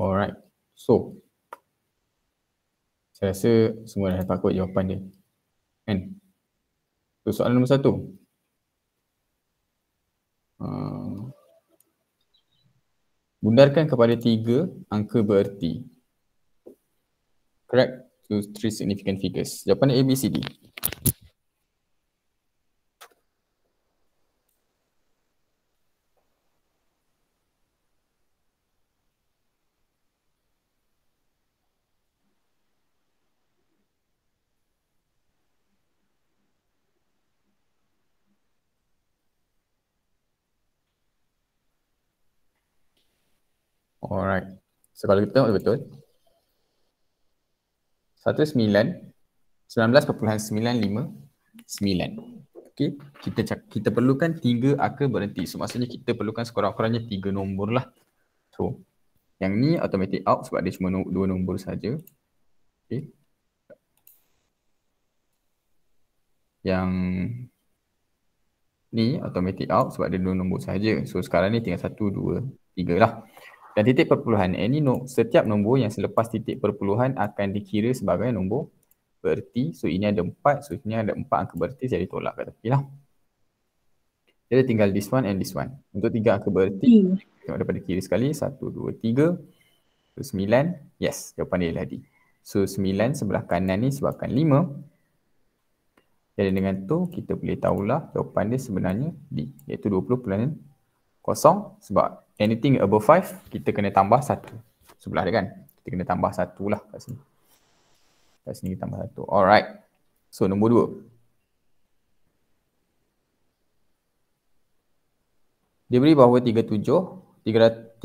Alright. So, saya rasa semua dah takut jawapan dia. Kan? So, soalan nombor satu. Uh, bundarkan kepada tiga angka bererti. Correct to three significant figures. Jawapan A, B, C, D. Alright. So kalau kita tengok betul. 19 19.959. Okey, kita cak, kita perlukan tiga akar berhenti. So maksudnya kita perlukan sekurang-kurangnya tiga nombor lah. So yang ni automatic out sebab dia cuma no, dua nombor saja. Okey. Yang ni automatic out sebab dia dua nombor saja. So sekarang ni tinggal satu, dua, tiga lah. Dan titik perpuluhan, ini no, setiap nombor yang selepas titik perpuluhan akan dikira sebagai nombor berarti. So ini ada empat, so ini ada empat angka berarti jadi tolak kat tepi lah. Jadi tinggal this one and this one. Untuk tiga angka berarti, hmm. tengok daripada kiri sekali, satu, dua, tiga, so sembilan, yes, jawapan dia tadi. So sembilan sebelah kanan ni sebabkan lima. Jadi dengan tu kita boleh tahulah jawapan dia sebenarnya D iaitu dua puluh pulangan kosong sebab anything above 5 kita kena tambah 1 sebelah dia kan kita kena tambah 1 lah kat sini kat sini kita tambah 1 alright so nombor 2 dia beri bahawa 37 375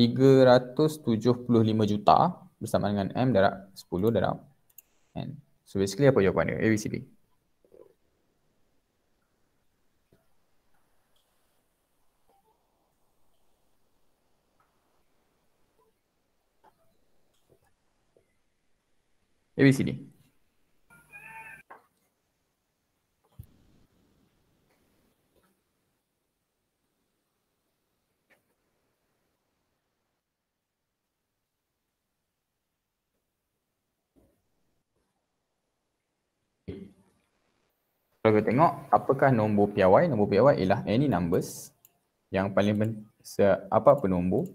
juta bersama dengan M darab 10 darab N so basically apa jawapan dia? A, B, C, D ABCD. Kalau kita tengok apakah nombor piawai? nombor piawai ialah any numbers yang paling apa-apa nombor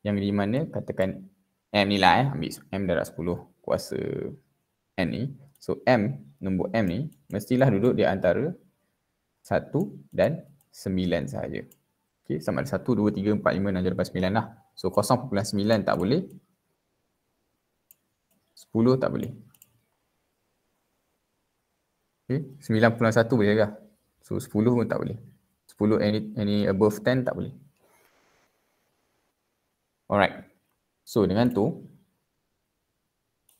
yang di mana katakan M ni lah eh, ambil M darab 10 kuasa n ni. So m, nombor m ni mestilah duduk di antara 1 dan 9 sahaja. Okay, sama ada 1, 2, 3, 4, 5, 6, 8, 9 lah. So 0.9 tak boleh. 10 tak boleh. Okay, 9.1 boleh lah. So 10 pun tak boleh. 10 any, any above 10 tak boleh. Alright. So dengan tu,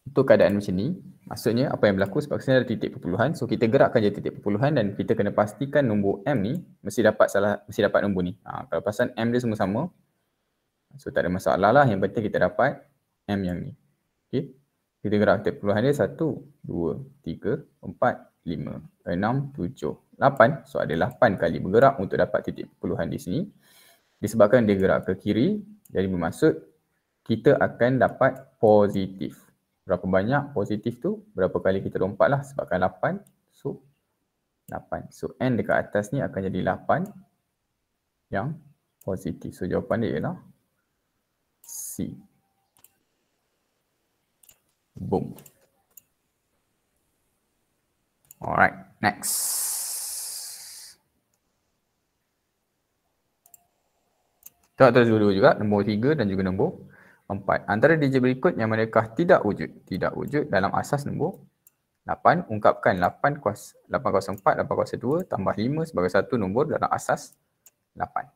untuk keadaan macam ni maksudnya apa yang berlaku sebab sini ada titik perpuluhan so kita gerakkan je titik perpuluhan dan kita kena pastikan nombor M ni mesti dapat salah mesti dapat nombor ni ha, kalau pasal M dia semua sama so tak ada masalah lah yang penting kita dapat M yang ni okay. kita gerak titik perpuluhan dia 1, 2, 3, 4, 5, 6, 7, 8 so ada 8 kali bergerak untuk dapat titik perpuluhan di sini disebabkan dia gerak ke kiri jadi bermaksud kita akan dapat positif berapa banyak positif tu berapa kali kita lompat lah sebabkan 8 so 8 so n dekat atas ni akan jadi 8 yang positif so jawapan dia ialah C boom alright next kita terus dulu juga nombor 3 dan juga nombor Empat, antara digit berikut yang mereka tidak wujud. Tidak wujud dalam asas nombor 8, ungkapkan 8 kuasa 804, 802 tambah 5 sebagai satu nombor dalam asas 8.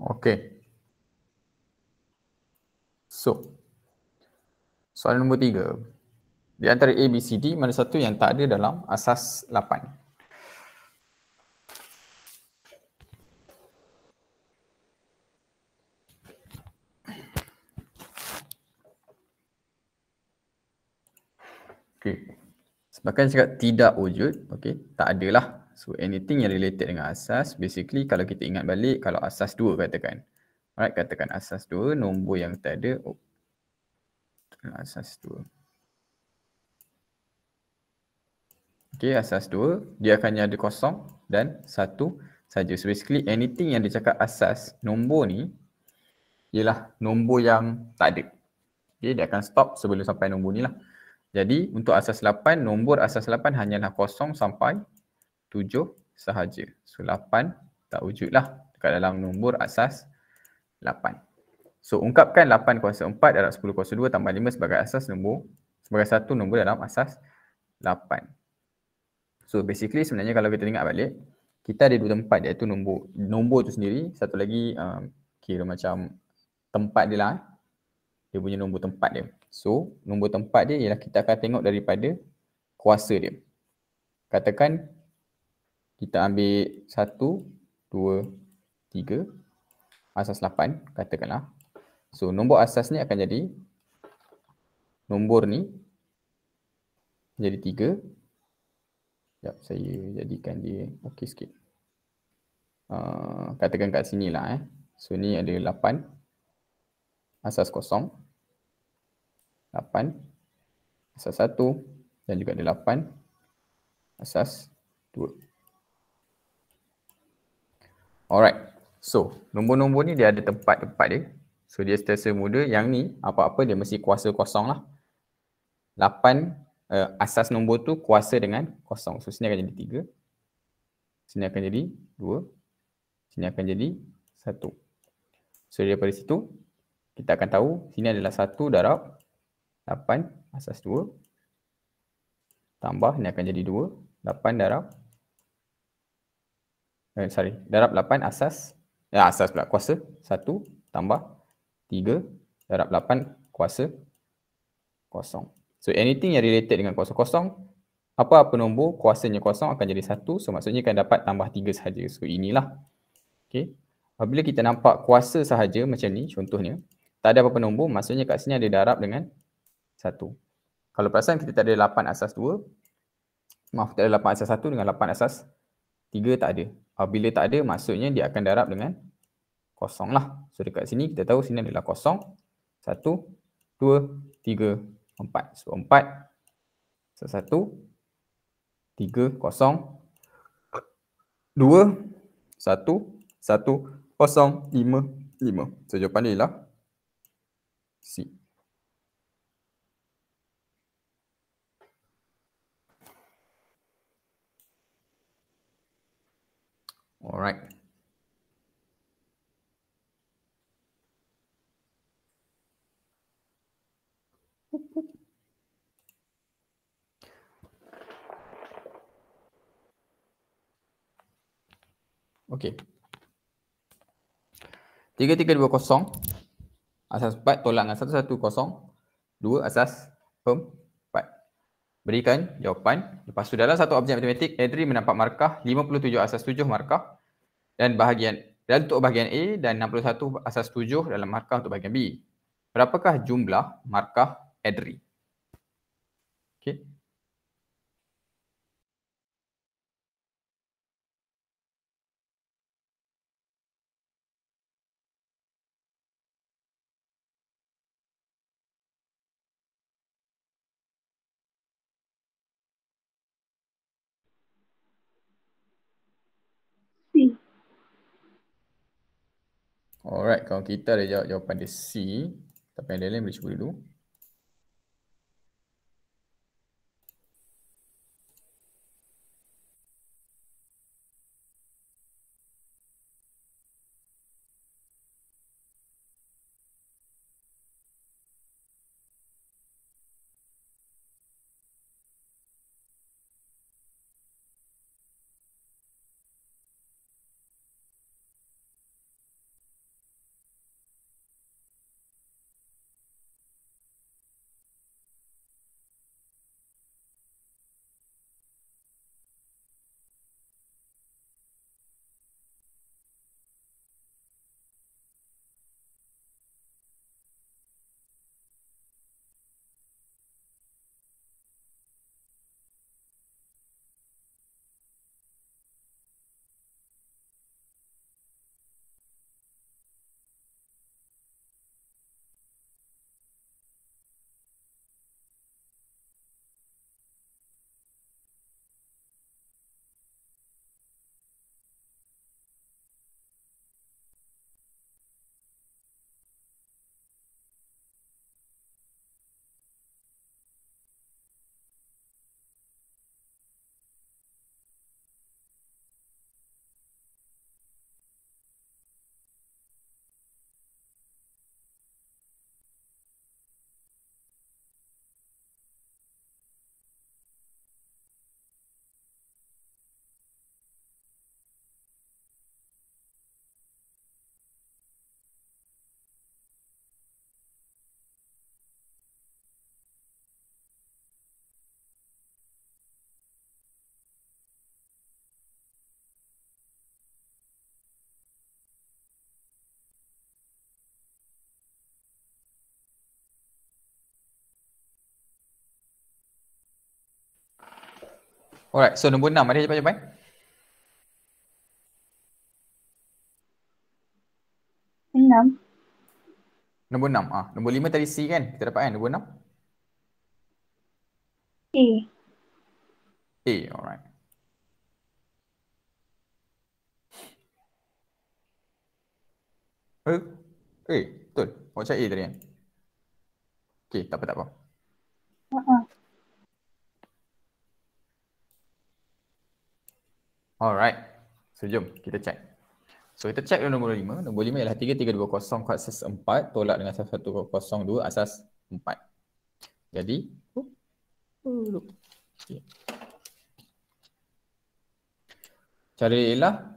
Okay, So, soalan nombor tiga. Di antara A, B, C, D, mana satu yang tak ada dalam asas lapan? Okay, Sebabkan cakap tidak wujud, okay, tak adalah. So anything yang related dengan asas basically kalau kita ingat balik kalau asas 2 katakan. Alright katakan asas 2 nombor yang tak ada oh. asas 2. Okay asas 2 dia akan ada kosong dan satu saja. So basically anything yang dia cakap asas nombor ni ialah nombor yang tak ada. Okay dia akan stop sebelum sampai nombor ni lah. Jadi untuk asas 8 nombor asas 8 hanyalah kosong sampai tujuh sahaja. So lapan tak wujud lah dekat dalam nombor asas lapan. So ungkapkan lapan kuasa empat darab sepuluh kuasa dua tambah lima sebagai asas nombor sebagai satu nombor dalam asas lapan. So basically sebenarnya kalau kita tengok balik kita ada dua tempat iaitu nombor nombor tu sendiri satu lagi um, kira macam tempat dia lah eh. dia punya nombor tempat dia. So nombor tempat dia ialah kita akan tengok daripada kuasa dia. Katakan kita ambil 1, 2, 3 asas 8 katakanlah. So nombor asas ni akan jadi nombor ni jadi 3. Sekejap saya jadikan dia okey sikit. Uh, katakan kat sini lah eh. So ni ada 8 asas kosong. 8 asas 1 dan juga ada 8 asas 2. Alright. So, nombor-nombor ni dia ada tempat-tempat dia. So, dia sentiasa muda. Yang ni, apa-apa dia mesti kuasa kosong lah. 8 uh, eh, asas nombor tu kuasa dengan kosong. So, sini akan jadi 3. Sini akan jadi 2. Sini akan jadi 1. So, daripada situ, kita akan tahu sini adalah 1 darab 8 asas 2 tambah ni akan jadi 2 8 darab eh, sorry, darab 8 asas, ya asas pula kuasa 1 tambah 3 darab 8 kuasa kosong. So anything yang related dengan kuasa kosong, apa-apa nombor kuasanya kosong akan jadi 1. So maksudnya akan dapat tambah 3 sahaja. So inilah. Okay. Apabila kita nampak kuasa sahaja macam ni contohnya, tak ada apa-apa nombor maksudnya kat sini ada darab dengan 1. Kalau perasan kita tak ada 8 asas 2, maaf tak ada 8 asas 1 dengan 8 asas 3 tak ada bila tak ada maksudnya dia akan darab dengan kosong lah. So dekat sini kita tahu sini adalah kosong. Satu, dua, tiga, empat. So empat, so, satu, tiga, kosong, dua, satu, satu, kosong, lima, lima. So jawapan dia ialah C. Alright. Okay. Tiga tiga dua kosong asas empat tolak dengan kosong dua asas pem berikan jawapan. Lepas tu dalam satu objek matematik, Edri mendapat markah 57 asas 7 markah dan bahagian dan untuk bahagian A dan 61 asas 7 dalam markah untuk bahagian B. Berapakah jumlah markah Edri? Okey. Alright, kalau kita ada jawab jawapan dia C. Tapi yang lain-lain boleh cuba dulu. Alright, so nombor enam, mari cepat-cepat. Enam. Nombor enam, ah, nombor lima tadi C kan? Kita dapat kan, nombor enam? A. A, alright. Eh, eh betul. Awak cakap A tadi kan? Okay, tak apa-apa. Tak apa. Alright. So jom kita check. So kita check dalam nombor 5. Nombor 5 ialah 3320 kuasas 4 tolak dengan 1102 asas 4. Jadi okay. Cara dia ialah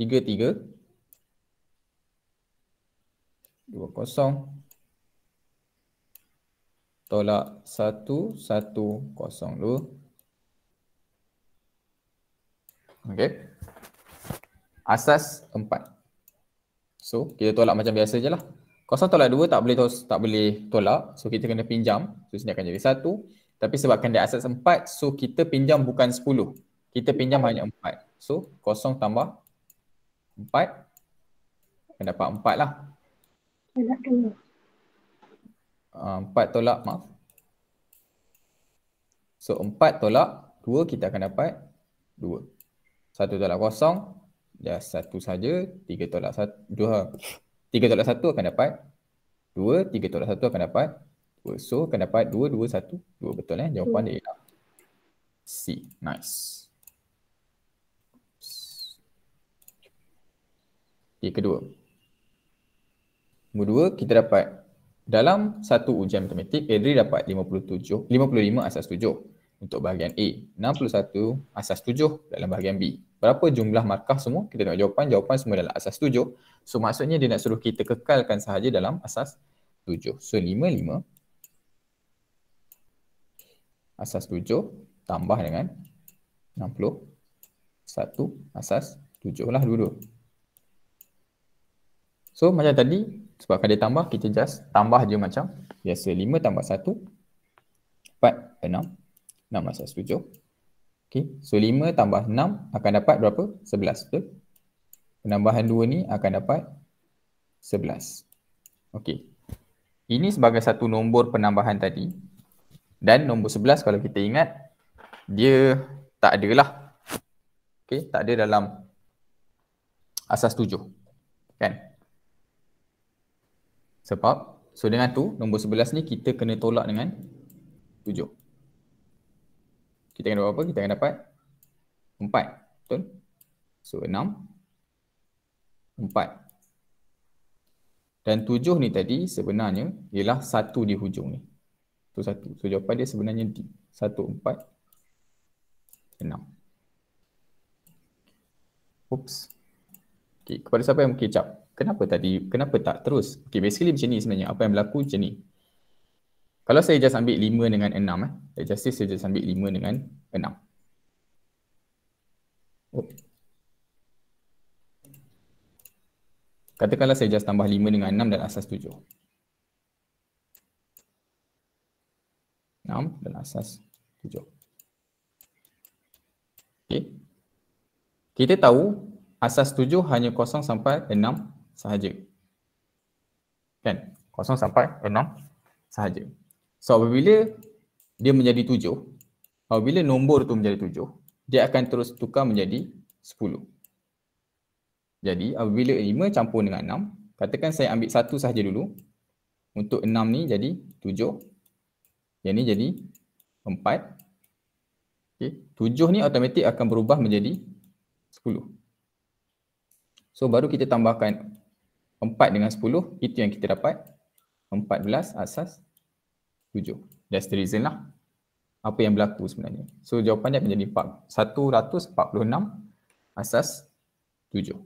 33 dua kosong tolak satu satu kosong dua Okay. Asas empat. So kita tolak macam biasa je lah. Kosong tolak dua tak boleh tos, tak boleh tolak. So kita kena pinjam. So sini akan jadi satu. Tapi sebabkan dia asas empat, so kita pinjam bukan sepuluh. Kita pinjam hanya empat. So kosong tambah empat. Kita dapat empat lah. Tolak ah, dua. Empat tolak, maaf. So empat tolak dua kita akan dapat dua satu tolak kosong dan satu saja tiga tolak satu dua tiga tolak satu akan dapat dua tiga tolak satu akan dapat dua so akan dapat dua dua satu dua betul eh jawapan dia ialah C nice Okay, kedua. Nombor dua, kita dapat dalam satu ujian matematik, Adri dapat 57, 55 asas 7 untuk bahagian A, 61 asas 7 dalam bahagian B. Berapa jumlah markah semua? Kita tengok jawapan, jawapan semua dalam asas 7. So maksudnya dia nak suruh kita kekalkan sahaja dalam asas 7. So 55 asas 7 tambah dengan 61 asas 7 lah dulu. So macam tadi sebabkan dia tambah kita just tambah je macam biasa 5 tambah 1 4 6 6 masuk 7. Okey, so 5 tambah 6 akan dapat berapa? 11, betul? Penambahan 2 ni akan dapat 11. Okey. Ini sebagai satu nombor penambahan tadi. Dan nombor 11 kalau kita ingat, dia tak ada lah. Okey, tak ada dalam asas 7. Kan? Sebab, so dengan tu, nombor 11 ni kita kena tolak dengan 7 kita akan dapat apa? Kita akan dapat 4. Betul? So 6 4 dan 7 ni tadi sebenarnya ialah 1 di hujung ni. Tu satu. So jawapan dia sebenarnya D. 1 4 6. Oops. Okay, kepada siapa yang kecap? Kenapa tadi kenapa tak terus? Okay, basically macam ni sebenarnya apa yang berlaku macam ni kalau saya just ambil 5 dengan 6 eh let's just say saya just ambil 5 dengan 6 oh. katakanlah saya just tambah 5 dengan 6 dan asas 7 6 dan asas 7 okey kita tahu asas 7 hanya kosong sampai 6 sahaja kan kosong sampai 6 sahaja So apabila dia menjadi tujuh, apabila nombor tu menjadi tujuh, dia akan terus tukar menjadi sepuluh. Jadi apabila lima campur dengan enam, katakan saya ambil satu sahaja dulu. Untuk enam ni jadi tujuh. Yang ni jadi empat. Okay. Tujuh ni automatik akan berubah menjadi sepuluh. So baru kita tambahkan empat dengan sepuluh, itu yang kita dapat. Empat belas asas tujuh. That's the reason lah apa yang berlaku sebenarnya. So jawapan dia akan jadi 4. 146 asas tujuh.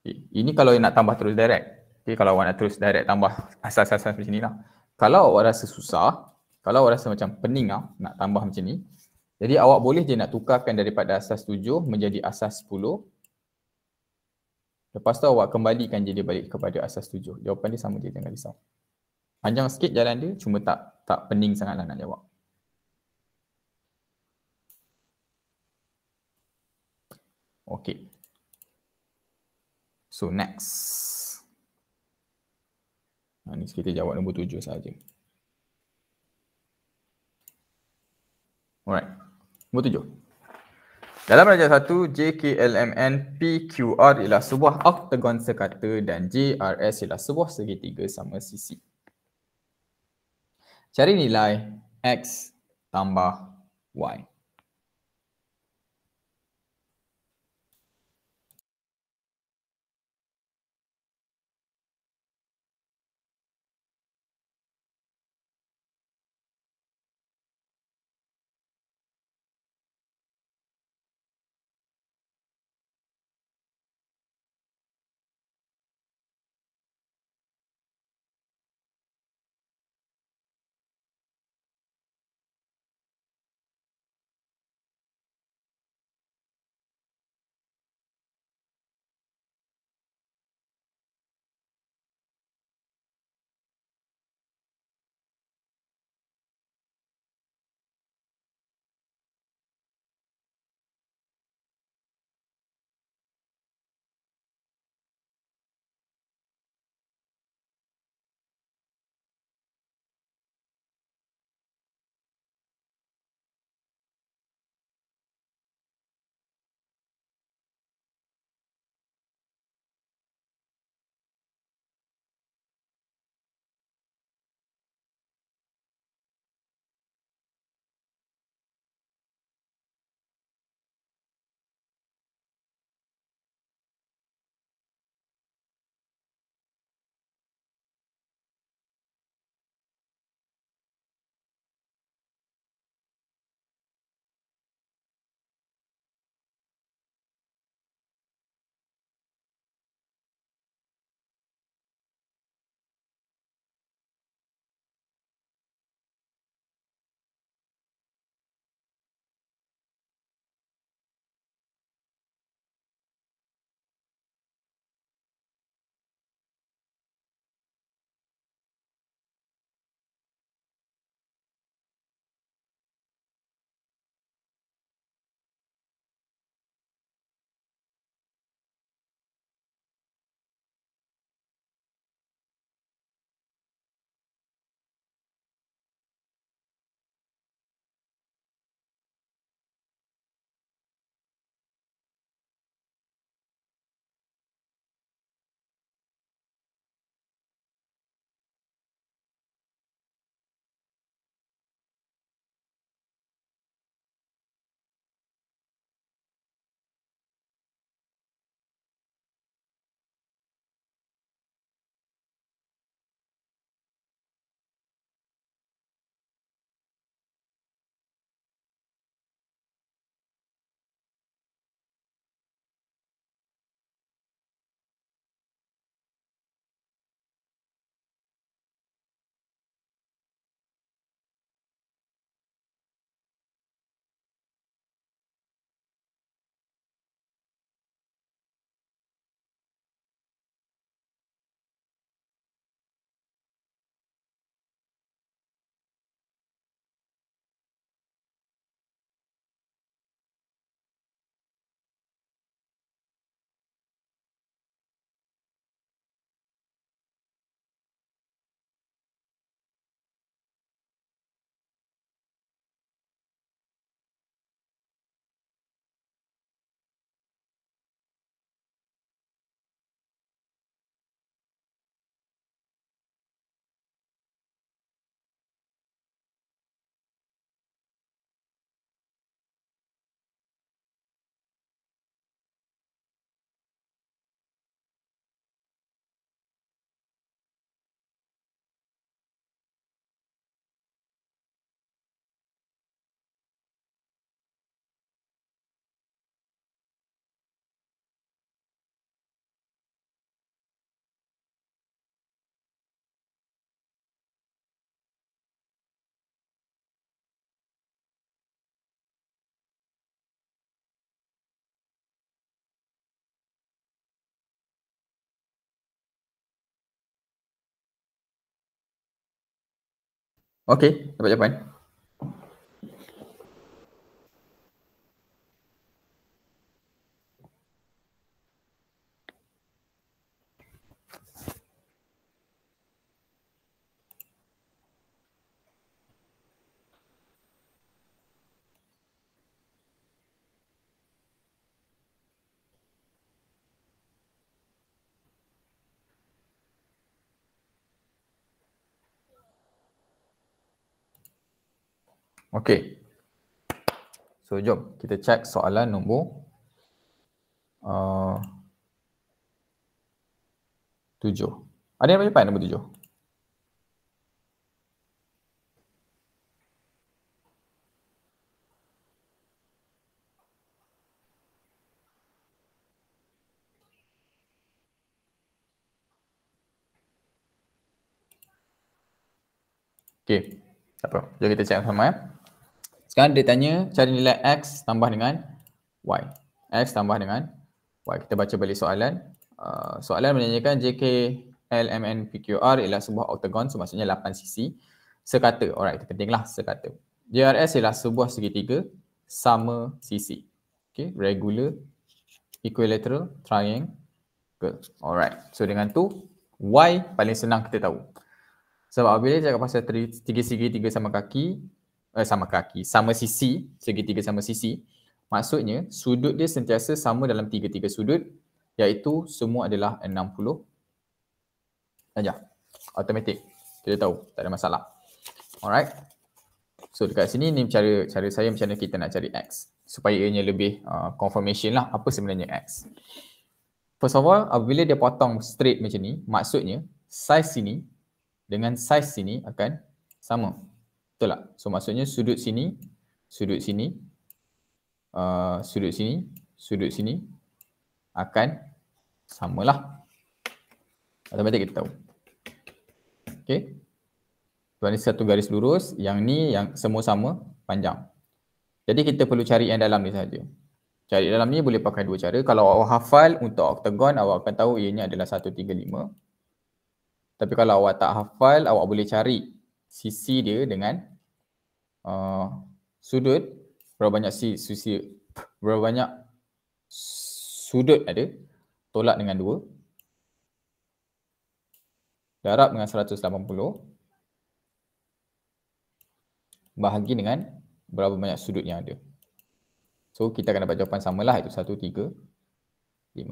Okay. Ini kalau nak tambah terus direct. Okay, kalau awak nak terus direct tambah asas-asas macam ni lah. Kalau awak rasa susah, kalau awak rasa macam pening lah nak tambah macam ni. Jadi awak boleh je nak tukarkan daripada asas tujuh menjadi asas sepuluh. Lepas tu awak kembalikan jadi balik kepada asas tujuh. Jawapan dia sama je dengan risau panjang sikit jalan dia cuma tak tak pening sangatlah nak jawab. Okay. So next. Ha, ni kita jawab nombor tujuh saja. Alright. Nombor tujuh. Dalam rajah satu, JKLMN PQR ialah sebuah oktagon sekata dan JRS ialah sebuah segitiga sama sisi cari nilai x tambah y. Okey, dapat jawapan. Okay. So jom kita check soalan nombor uh, tujuh. Ada yang berjumpa nombor tujuh? Okay. Tak apa. Jom kita cek sama ya. Eh. Sekarang dia tanya cari nilai X tambah dengan Y. X tambah dengan Y. Kita baca balik soalan. Uh, soalan menanyakan JK LMNPQR ialah sebuah oktagon maksudnya 8 sisi sekata. Alright, kita tinggalah sekata. JRS ialah sebuah segitiga sama sisi. Okay, regular equilateral triangle. Alright, so dengan tu Y paling senang kita tahu. Sebab apabila cakap pasal tiga segi, tiga sama kaki, eh, sama kaki, sama sisi, segitiga sama sisi. Maksudnya sudut dia sentiasa sama dalam tiga-tiga sudut iaitu semua adalah 60 darjah. automatic. Kita tahu, tak ada masalah. Alright. So dekat sini ni cara cara saya macam mana kita nak cari x supaya ianya lebih uh, confirmation lah apa sebenarnya x. First of all, apabila dia potong straight macam ni, maksudnya size sini dengan size sini akan sama. Betul tak? So maksudnya sudut sini, sudut sini, uh, sudut sini, sudut sini akan samalah. Matematik kita tahu. Okay. So ni satu garis lurus, yang ni yang semua sama panjang. Jadi kita perlu cari yang dalam ni saja. Cari dalam ni boleh pakai dua cara. Kalau awak hafal untuk oktagon, awak akan tahu ianya adalah 135. Tapi kalau awak tak hafal, awak boleh cari sisi dia dengan Uh, sudut berapa banyak si susi berapa banyak sudut ada tolak dengan 2 darab dengan 180 bahagi dengan berapa banyak sudut yang ada so kita akan dapat jawapan samalah itu 1 3 5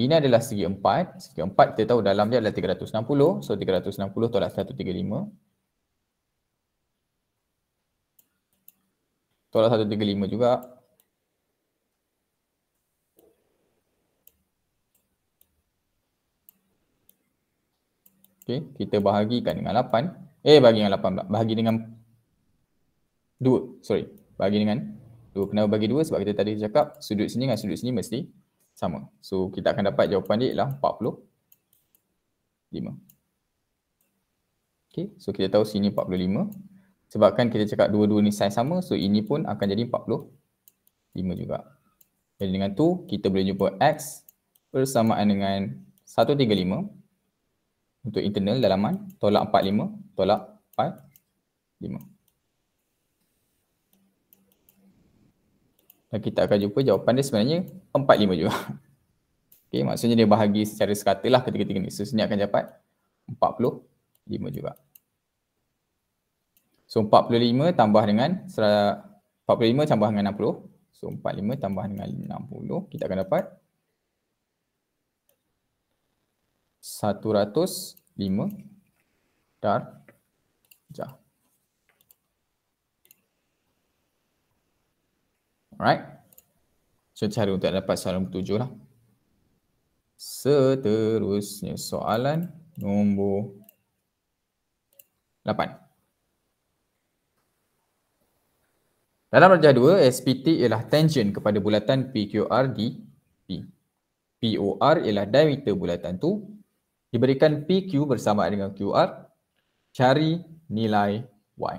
ini adalah segi empat. Segi empat kita tahu dalam dia adalah 360. So 360 tolak Surah 135 juga. Okay, kita bahagikan dengan 8. Eh, bagi dengan 8 pula. Bahagi dengan 2. Sorry. bahagi dengan 2. Kenapa bagi 2? Sebab kita tadi cakap sudut sini dengan sudut sini mesti sama. So, kita akan dapat jawapan dia ialah 45. Okay, so kita tahu sini 45. Sebabkan kita cakap dua-dua ni size sama, so ini pun akan jadi 45 juga. Jadi dengan tu, kita boleh jumpa X bersamaan dengan 135 untuk internal dalaman tolak 45, tolak 45. Dan kita akan jumpa jawapan dia sebenarnya 45 juga. Okay, maksudnya dia bahagi secara sekatalah ketika-ketika ni. So, sini akan dapat 45 juga. So 45 tambah dengan 45 tambah dengan 60. So 45 tambah dengan 60 kita akan dapat 105 darjah. Alright. So cari untuk dapat soalan 7 lah. Seterusnya soalan nombor 8. Dalam rajah 2, SPT ialah tangent kepada bulatan PQR di P. POR ialah diameter bulatan tu. Diberikan PQ bersamaan dengan QR. Cari nilai Y.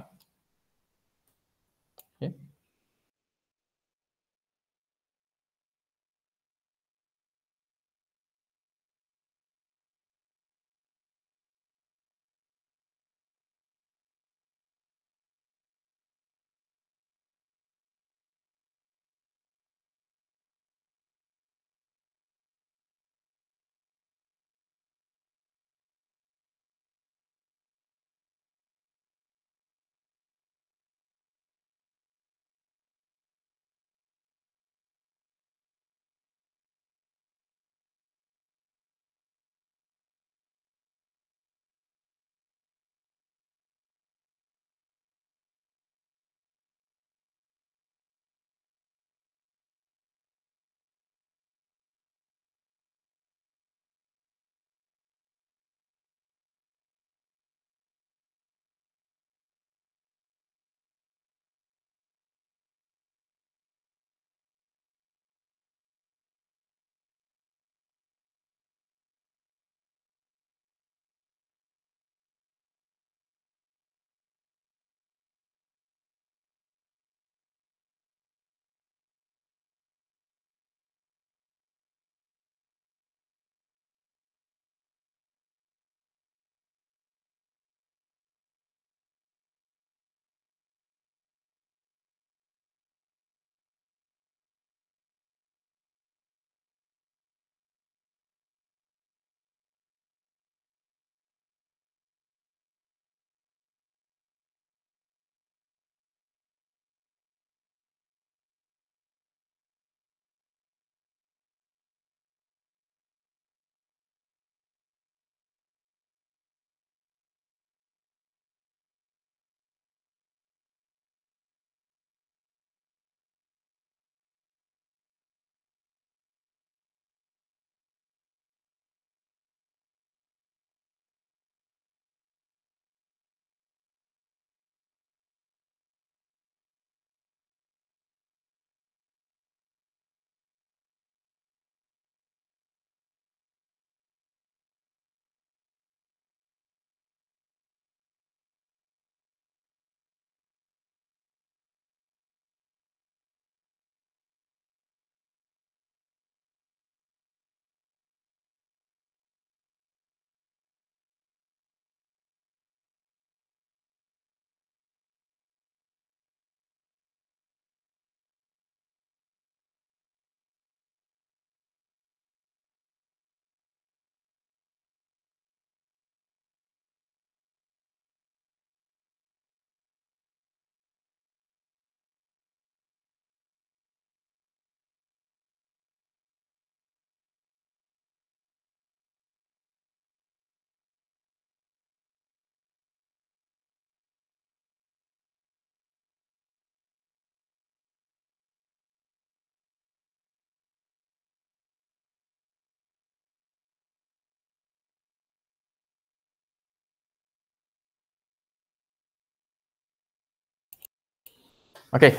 Okey.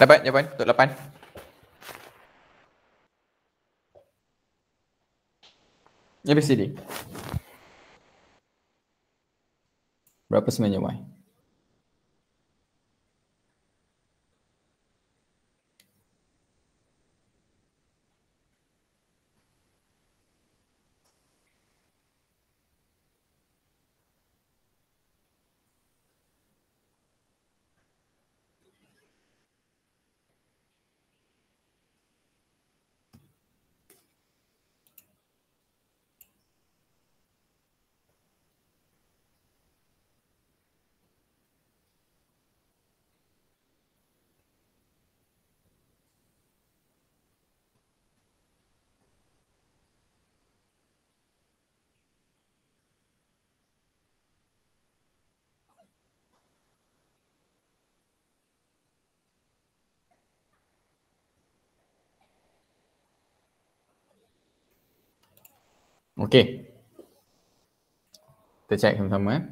Dapat jawapan untuk 8. ABCD. Berapa sebenarnya Y? Okey. Kita check sama-sama eh.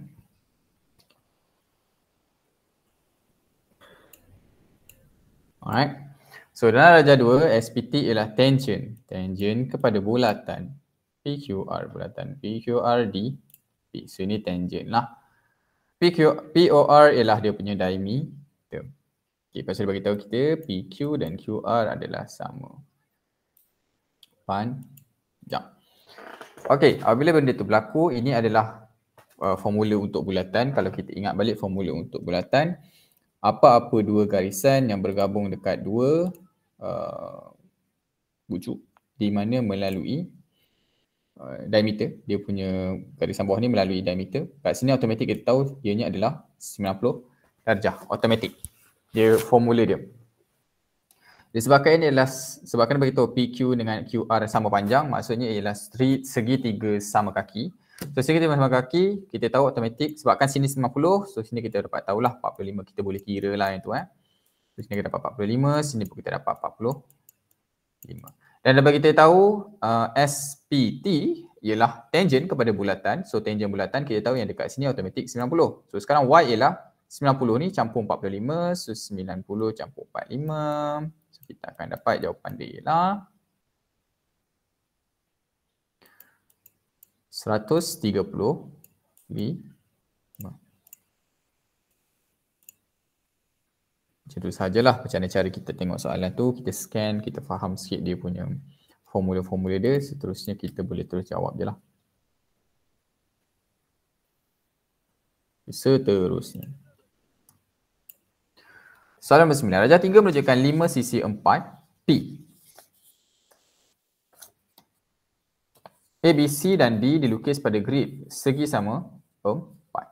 Alright. So dalam darjah 2, SPT ialah tangent. Tangent kepada bulatan PQR. Bulatan PQR di P. So ini tangent lah. PQ, POR ialah dia punya diameter. Okay, pasal dia beritahu kita PQ dan QR adalah sama. Panjang. Okey, apabila benda tu berlaku, ini adalah uh, formula untuk bulatan. Kalau kita ingat balik formula untuk bulatan, apa-apa dua garisan yang bergabung dekat dua uh, bujuk di mana melalui uh, diameter, dia punya garisan bawah ni melalui diameter. Kat sini automatik kita tahu ianya adalah 90 darjah, automatik. Dia formula dia. Disebabkan ini adalah sebabkan dia beritahu PQ dengan QR sama panjang maksudnya ialah segi tiga sama kaki. So segi tiga sama kaki kita tahu automatik sebabkan sini 90 so sini kita dapat tahulah 45 kita boleh kira lah yang tu eh. So sini kita dapat 45 sini pun kita dapat 45. Dan dapat kita tahu uh, SPT ialah tangent kepada bulatan. So tangent bulatan kita tahu yang dekat sini automatik 90. So sekarang Y ialah 90 ni campur 45 so 90 campur 45 kita akan dapat jawapan dia ialah 130 Macam tu sajalah macam mana cara kita tengok soalan tu Kita scan, kita faham sikit dia punya formula-formula dia Seterusnya kita boleh terus jawab je lah Seterusnya Soalan nombor sembilan. Rajah tiga menunjukkan lima sisi empat P. A, B, C dan D dilukis pada grid segi sama empat.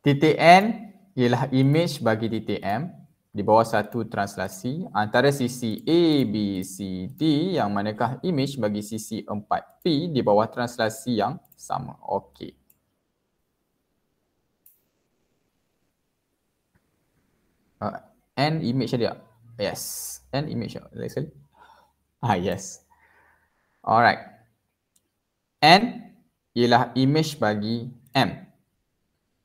Titik N ialah image bagi titik M di bawah satu translasi antara sisi A, B, C, D yang manakah image bagi sisi 4P di bawah translasi yang sama. Okey. Uh, ah, N image dia. Yes. N image. Let's see. Ah, yes. Alright. N ialah image bagi M.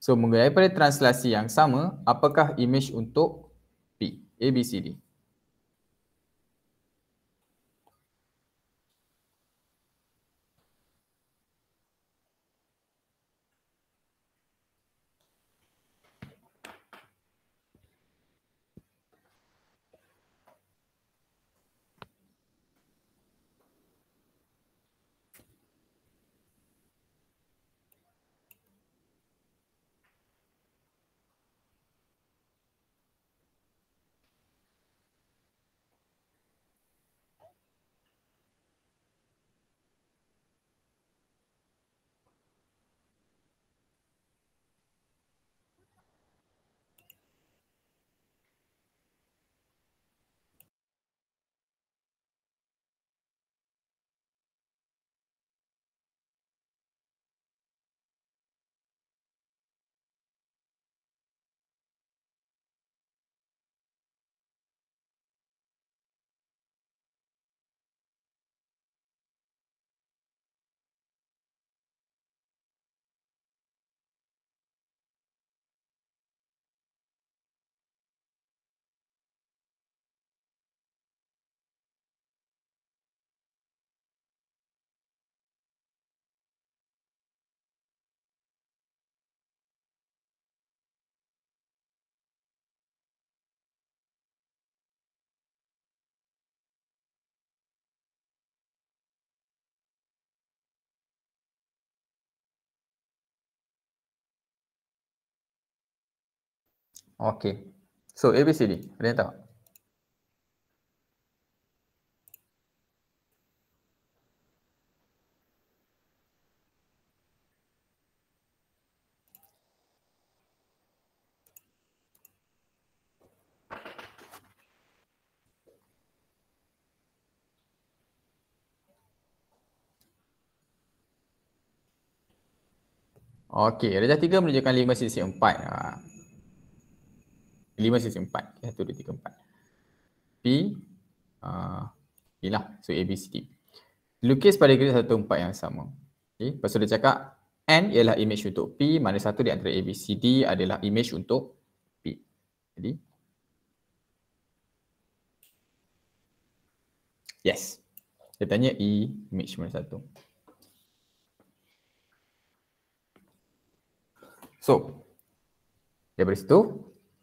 So, menggunakan pada translasi yang sama, apakah image untuk A, B, C, D. Okey. So A, B, C, D. Ada yang tahu? Okey, darjah 3 menunjukkan 5 sisi 4. Ha. Ah. 5 sisi 4. 1, 2, 3, 4. P. Uh, inilah. So A, B, C, D. Lukis pada grid 1, 4 yang sama. Okay. Lepas tu dia cakap N ialah image untuk P. Mana satu di antara A, B, C, D adalah image untuk P. Jadi. Yes. Dia tanya E image mana satu. So, daripada situ,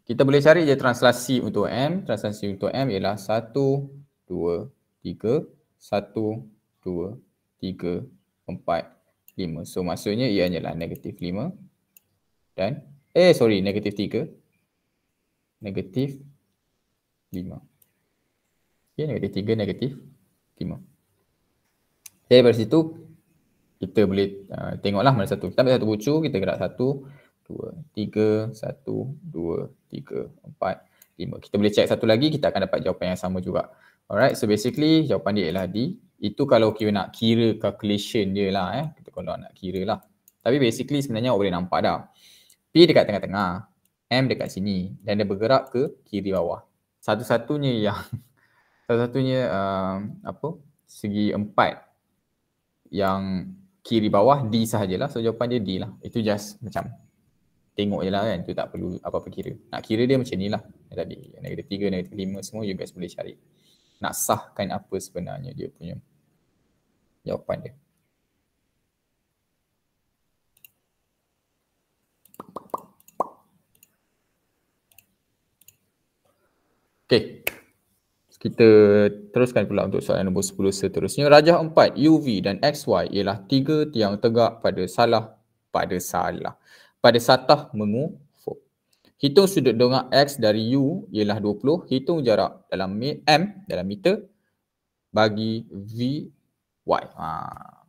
kita boleh cari je translasi untuk M. Translasi untuk M ialah 1, 2, 3, 1, 2, 3, 4, So maksudnya ia hanyalah negatif 5 dan eh sorry negatif 3. Negatif 5. Okay, negatif 3, negatif 5. Jadi dari situ kita boleh uh, tengoklah mana satu. Kita ambil satu bucu, kita gerak satu dua, tiga, satu, dua, tiga, empat, lima. Kita boleh check satu lagi, kita akan dapat jawapan yang sama juga. Alright, so basically jawapan dia ialah D. Itu kalau kita nak kira calculation dia lah eh. Kita kalau nak kira lah. Tapi basically sebenarnya boleh nampak dah. P dekat tengah-tengah, M dekat sini dan dia bergerak ke kiri bawah. Satu-satunya yang, satu-satunya um, apa, segi empat yang kiri bawah D sahajalah. So jawapan dia lah. Itu just macam tengok je lah kan tu tak perlu apa-apa kira nak kira dia macam ni lah tadi negatif tiga negatif lima semua you guys boleh cari nak sahkan apa sebenarnya dia punya jawapan dia Okay. Kita teruskan pula untuk soalan nombor 10 seterusnya. Rajah 4, UV dan XY ialah tiga tiang tegak pada salah pada salah pada satah mengufuk. Hitung sudut dongak X dari U ialah 20. Hitung jarak dalam M dalam meter bagi V Y. Ha.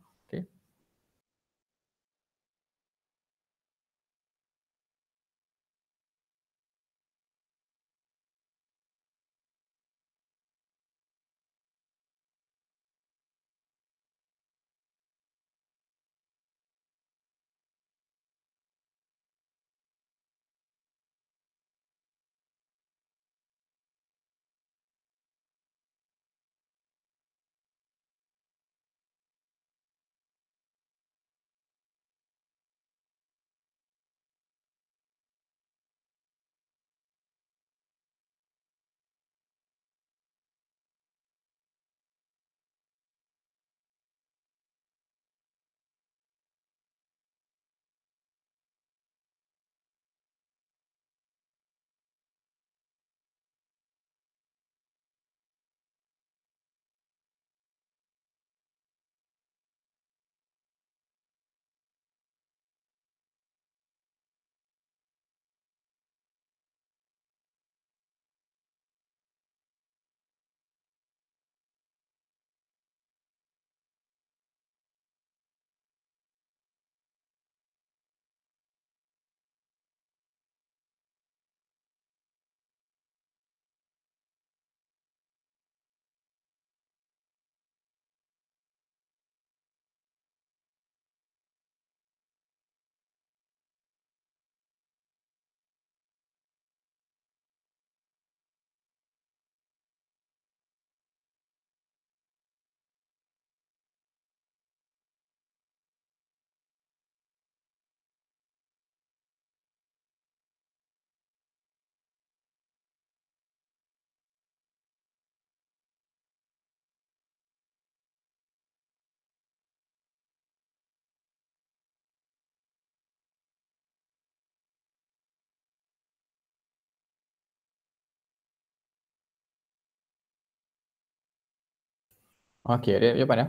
Ok, det gör man det.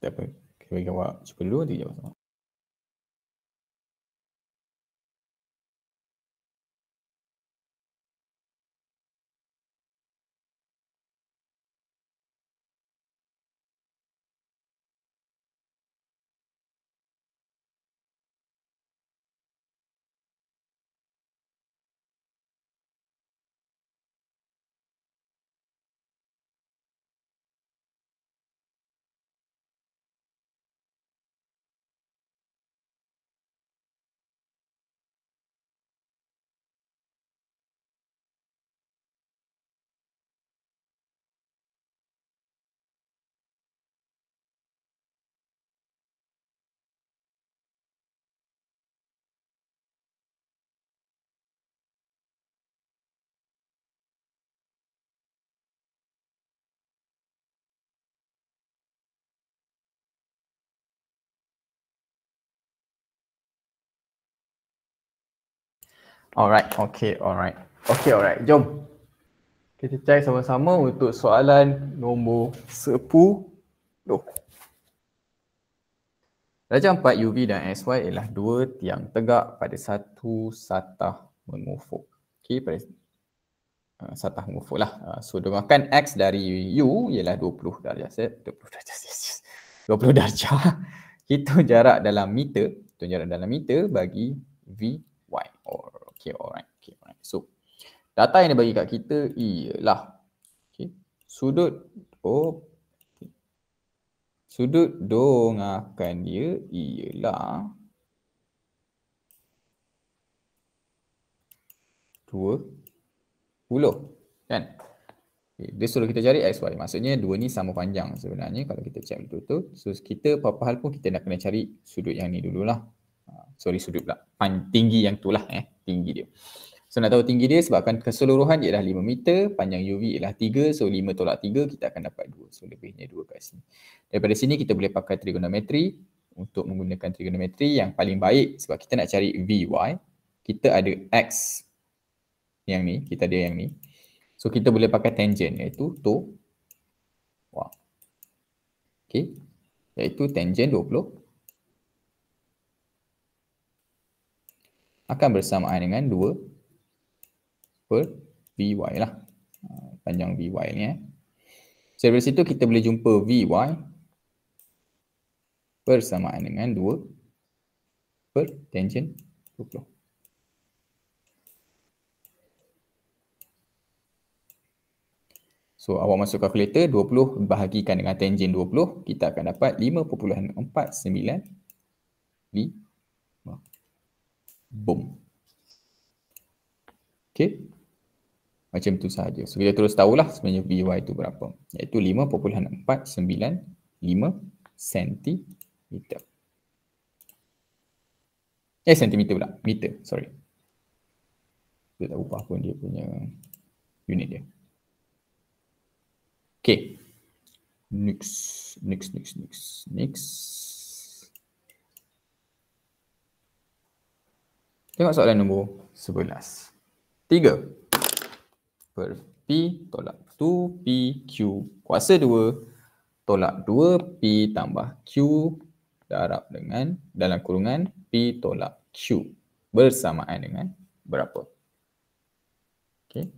Tak apa. Kita bagi awak cuba dulu, nanti kita bersama. Alright, okay, alright. Okay, alright. Jom. Kita try sama-sama untuk soalan nombor sepuluh. Raja empat UV dan SY ialah dua tiang tegak pada satu satah mengufuk. Okay, pada uh, satah mengufuk lah. Uh, so, dengarkan X dari U ialah 20 darjah. Set. 20 darjah, yes, yes. 20 darjah. Hitung jarak dalam meter. Hitung jarak dalam meter bagi V Okay, alright. Okay, alright. So, data yang dia bagi kat kita ialah okay, sudut oh, sudut dongakan dia ialah 20 kan okay, dia suruh kita cari x y maksudnya dua ni sama panjang sebenarnya kalau kita check betul-betul so kita apa-apa hal pun kita nak kena cari sudut yang ni dululah ah, sorry sudut pula tinggi yang tu lah eh tinggi dia. So nak tahu tinggi dia sebabkan keseluruhan ialah 5 meter, panjang UV ialah 3, so 5 tolak 3 kita akan dapat 2. So lebihnya 2 kat sini. Daripada sini kita boleh pakai trigonometri untuk menggunakan trigonometri yang paling baik sebab kita nak cari VY. Kita ada X yang ni, kita ada yang ni. So kita boleh pakai tangent iaitu to Wah. Okay. Iaitu tangent 20 akan bersamaan dengan 2 per Vy lah. Ha, panjang Vy ni eh. So dari situ kita boleh jumpa Vy bersamaan dengan 2 per tangent 20. So awak masuk kalkulator 20 bahagikan dengan tangen 20 kita akan dapat 5.495. Boom. Okay. Macam tu sahaja. So kita terus tahulah sebenarnya VY itu berapa. Iaitu 5.495 cm. Eh, sentimeter pula. Meter, sorry. Kita tak ubah pun dia punya unit dia. Okay. Next, next, next, next, next. Tengok soalan nombor 11. 3. Per P tolak 2 q kuasa 2 tolak 2 P tambah Q darab dengan dalam kurungan P tolak Q bersamaan dengan berapa? Okay.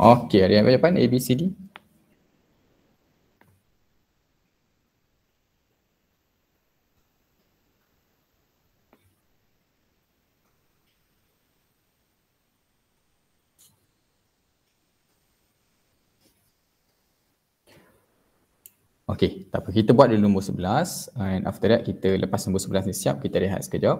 Okey, ada yang jawapan A, B, C, D? Okey, tak apa. Kita buat dulu nombor sebelas. and after that kita lepas nombor sebelas ni siap, kita rehat sekejap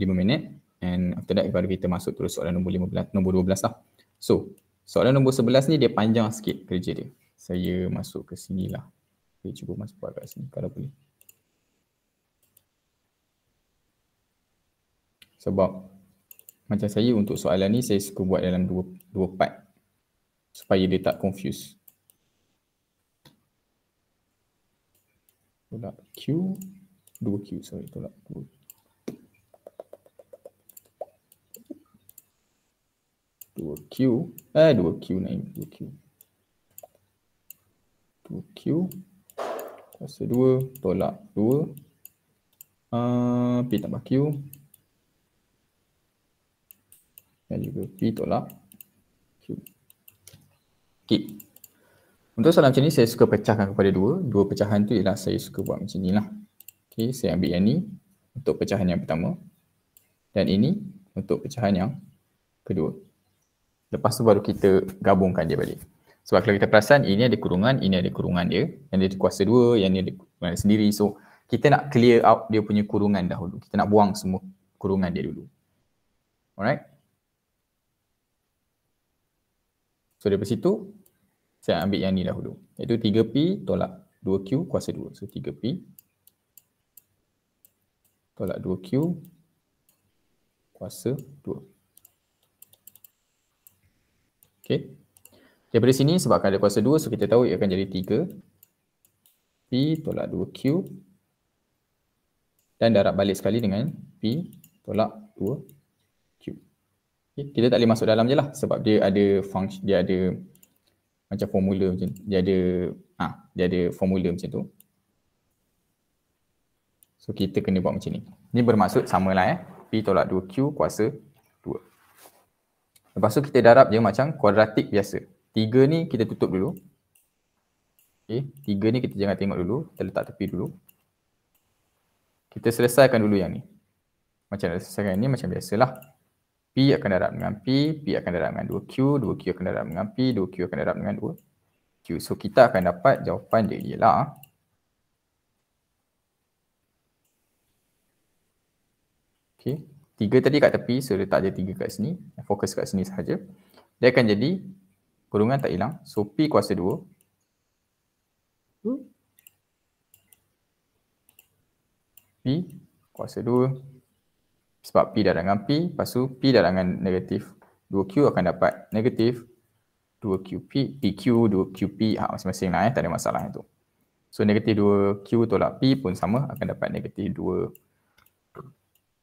lima minit and after that baru kita masuk terus soalan nombor lima belas, nombor dua belas lah. So, Soalan nombor sebelas ni dia panjang sikit kerja dia. Saya masuk ke sini lah. Saya cuba masuk buat kat sini kalau boleh. Sebab macam saya untuk soalan ni saya suka buat dalam dua, dua part. Supaya dia tak confuse. Tolak Q. Dua Q sorry. Tolak dua Q. 2Q eh 2Q naim 2Q 2Q kuasa 2 tolak 2 uh, ah, P tambah Q dan juga P tolak Q ok untuk soalan macam ni saya suka pecahkan kepada 2 2 pecahan tu ialah saya suka buat macam ni lah ok saya ambil yang ni untuk pecahan yang pertama dan ini untuk pecahan yang kedua Lepas tu baru kita gabungkan dia balik. Sebab kalau kita perasan ini ada kurungan, ini ada kurungan dia. Yang dia kuasa dua, yang dia ada kurungan sendiri. So kita nak clear out dia punya kurungan dahulu. Kita nak buang semua kurungan dia dulu. Alright. So daripada situ saya ambil yang ni dahulu. Iaitu 3P tolak 2Q kuasa 2. So 3P tolak 2Q kuasa 2. Okay. Daripada sini sebab ada kuasa 2 so kita tahu ia akan jadi 3 P tolak 2Q dan darab balik sekali dengan P tolak 2Q. Okay. Kita tak boleh masuk dalam je lah sebab dia ada function, dia ada macam formula macam dia ada ah dia ada formula macam tu. So kita kena buat macam ni. Ni bermaksud samalah eh. P tolak 2Q kuasa Lepas tu kita darab dia macam kuadratik biasa. Tiga ni kita tutup dulu. Okay. Tiga ni kita jangan tengok dulu. Kita letak tepi dulu. Kita selesaikan dulu yang ni. Macam nak selesaikan yang ni macam biasalah. P akan darab dengan P. P akan darab dengan 2Q. 2Q akan darab dengan P. 2Q akan darab dengan 2Q. So kita akan dapat jawapan dia ialah. Okay tiga tadi kat tepi so letak je tiga kat sini fokus kat sini sahaja dia akan jadi kurungan tak hilang so P kuasa 2 P kuasa 2 sebab P dah dengan P lepas tu P dah dengan negatif 2Q akan dapat negatif 2QP, PQ, 2QP ha, ah, masing-masing lah eh, tak ada masalah itu. So negatif 2Q tolak P pun sama akan dapat negatif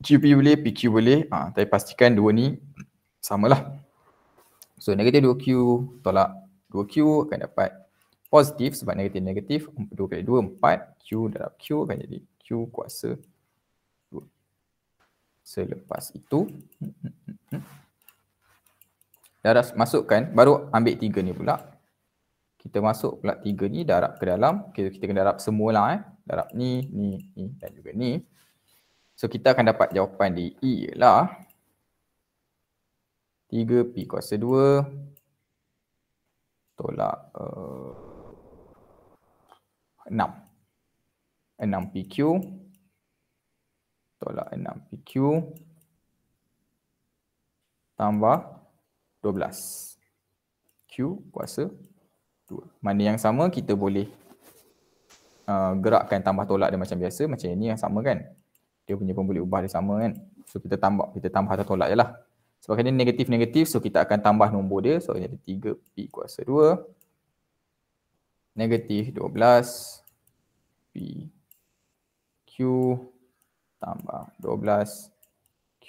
QP boleh, PQ boleh. Ha, tapi pastikan dua ni samalah. So negatif 2Q tolak 2Q akan dapat positif sebab negatif negatif 2 kali 2, 4. Q dalam Q akan jadi Q kuasa 2. Selepas itu, darah masukkan, baru ambil 3 ni pula. Kita masuk pula 3 ni, darab ke dalam. Kita, kita kena darab semualah eh. Darab ni, ni, ni dan juga ni. So kita akan dapat jawapan di E ialah 3P kuasa 2 tolak uh, 6 6PQ tolak 6PQ tambah 12 Q kuasa 2 Mana yang sama kita boleh uh, gerakkan tambah tolak dia macam biasa Macam ini yang sama kan dia punya pun ubah dia sama kan so kita tambah kita tambah atau tolak je lah sebab kan dia negatif negatif so kita akan tambah nombor dia so jadi 3p kuasa 2 negatif 12 p q tambah 12 q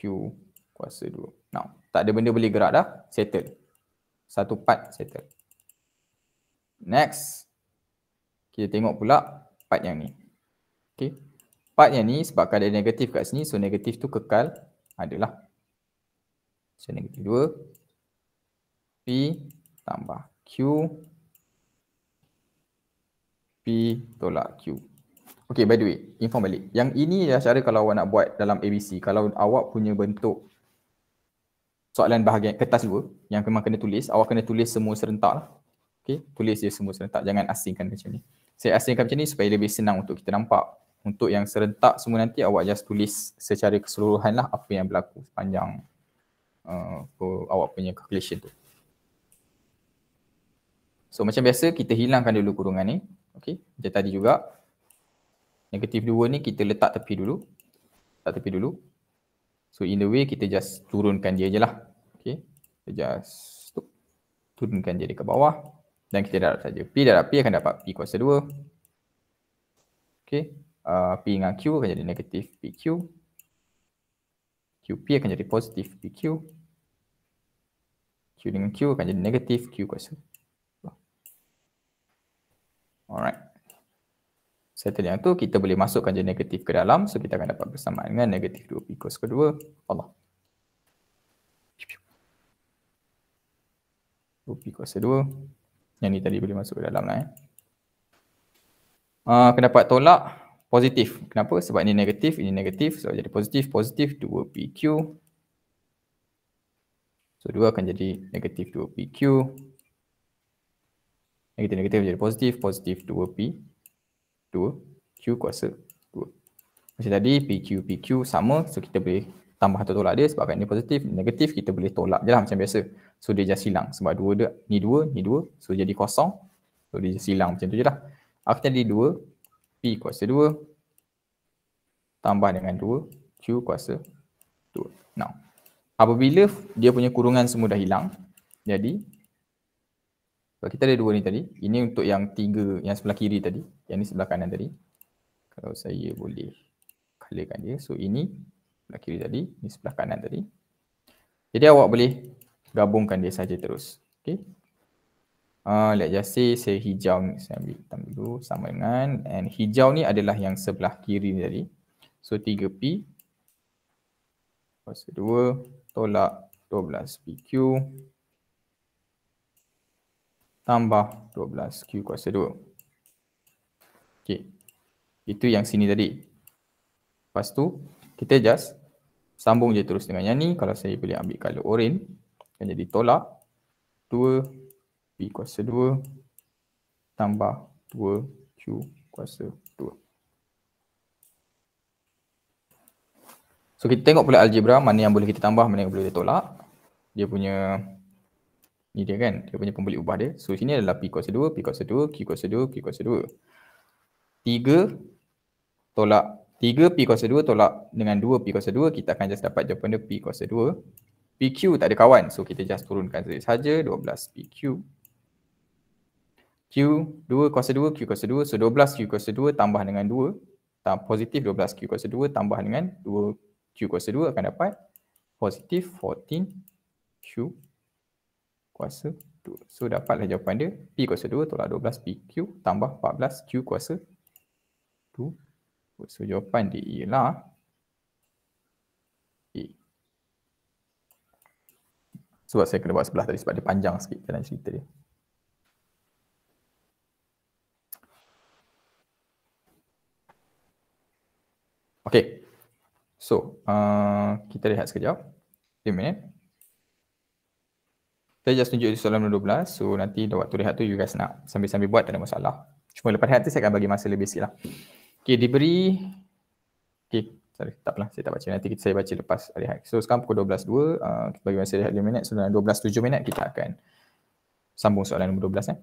kuasa 2 now tak ada benda boleh gerak dah settle satu part settle next kita tengok pula part yang ni okey part yang ni sebab ada negatif kat sini so negatif tu kekal adalah so negatif 2 P tambah Q P tolak Q Okay by the way, inform balik. Yang ini adalah cara kalau awak nak buat dalam ABC. Kalau awak punya bentuk soalan bahagian kertas dua yang memang kena tulis, awak kena tulis semua serentak lah. Okay, tulis dia semua serentak. Jangan asingkan macam ni. Saya asingkan macam ni supaya lebih senang untuk kita nampak untuk yang serentak semua nanti awak just tulis secara keseluruhan lah apa yang berlaku sepanjang uh, awak punya calculation tu. So macam biasa kita hilangkan dulu kurungan ni. Okay. Macam tadi juga. Negatif dua ni kita letak tepi dulu. Letak tepi dulu. So in the way kita just turunkan dia je lah. Okay. Kita just turunkan dia ke bawah. Dan kita darab saja. P darab P akan dapat P kuasa dua, Okay. Ah, P dengan Q akan jadi negatif PQ. QP akan jadi positif PQ. Q dengan Q akan jadi negatif Q kuasa. Alright. Setelah yang tu kita boleh masukkan jadi negatif ke dalam so kita akan dapat bersamaan dengan negatif 2P kos kedua. Allah. 2P kos ke 2. Yang ni tadi boleh masuk ke dalam lah eh. Uh, kena dapat tolak positif. Kenapa? Sebab ini negatif, ini negatif. So jadi positif, positif 2pq. So 2 akan jadi negatif 2pq. Negatif negatif jadi positif, positif 2p. 2q kuasa 2. Macam tadi pq pq sama. So kita boleh tambah atau tolak dia sebab ini positif, negatif kita boleh tolak je lah macam biasa. So dia just hilang sebab dua dia, ni dua ni dua, So jadi kosong. So dia just hilang macam tu je Akhirnya di 2 P kuasa 2 tambah dengan 2 Q kuasa 2. Now, apabila dia punya kurungan semua dah hilang, jadi so kita ada dua ni tadi. Ini untuk yang tiga yang sebelah kiri tadi. Yang ni sebelah kanan tadi. Kalau saya boleh kalikan dia. So ini sebelah kiri tadi, ini sebelah kanan tadi. Jadi awak boleh gabungkan dia saja terus. Okay uh, ah, let's just say saya hijau ni saya ambil hitam dulu sama dengan and hijau ni adalah yang sebelah kiri tadi so 3p kuasa 2 tolak 12pq tambah 12q kuasa 2 Okay, itu yang sini tadi lepas tu kita just sambung je terus dengan yang ni kalau saya boleh ambil color oren dan jadi tolak kuasa 2 tambah 2 Q kuasa 2. So kita tengok pula algebra mana yang boleh kita tambah, mana yang boleh kita tolak. Dia punya ni dia kan, dia punya pembeli ubah dia. So sini adalah P kuasa 2, P kuasa 2, Q kuasa 2, Q kuasa 2. 3 tolak 3 P kuasa 2 tolak dengan 2 P kuasa 2 kita akan just dapat jawapan dia P kuasa 2 PQ tak ada kawan so kita just turunkan saja 12 PQ Q 2 kuasa 2 Q kuasa 2 so 12 Q kuasa 2 tambah dengan 2 tambah positif 12 Q kuasa 2 tambah dengan 2 Q kuasa 2 akan dapat positif 14 Q kuasa 2. So dapatlah jawapan dia P kuasa 2 tolak 12 Q tambah 14 Q kuasa 2. So jawapan dia ialah A. Sebab saya kena buat sebelah tadi sebab dia panjang sikit dalam cerita dia. Okay. So, uh, kita lihat sekejap. Wait a minute. Saya just tunjuk di soalan 12. So, nanti dah waktu rehat tu you guys nak sambil-sambil buat tak ada masalah. Cuma lepas rehat tu saya akan bagi masa lebih sikit lah. Okay, diberi. Okay, sorry. Tak apalah. Saya tak baca. Nanti saya baca lepas rehat. So, sekarang pukul 12.02. Uh, kita bagi masa rehat 5 minit. So, dalam 12.07 minit kita akan sambung soalan nombor 12 eh.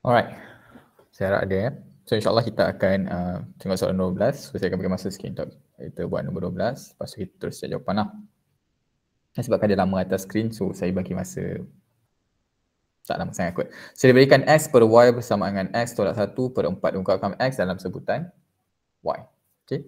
Alright. Saya harap ada ya. So insyaAllah kita akan uh, tengok soalan 12. So saya akan bagi masa sikit untuk kita buat nombor 12. Lepas tu kita terus cari jawapan lah. kan dia lama atas skrin so saya bagi masa tak lama sangat kot. So dia berikan X per Y bersama dengan X tolak 1 per 4 ungkapkan X dalam sebutan Y. Okay.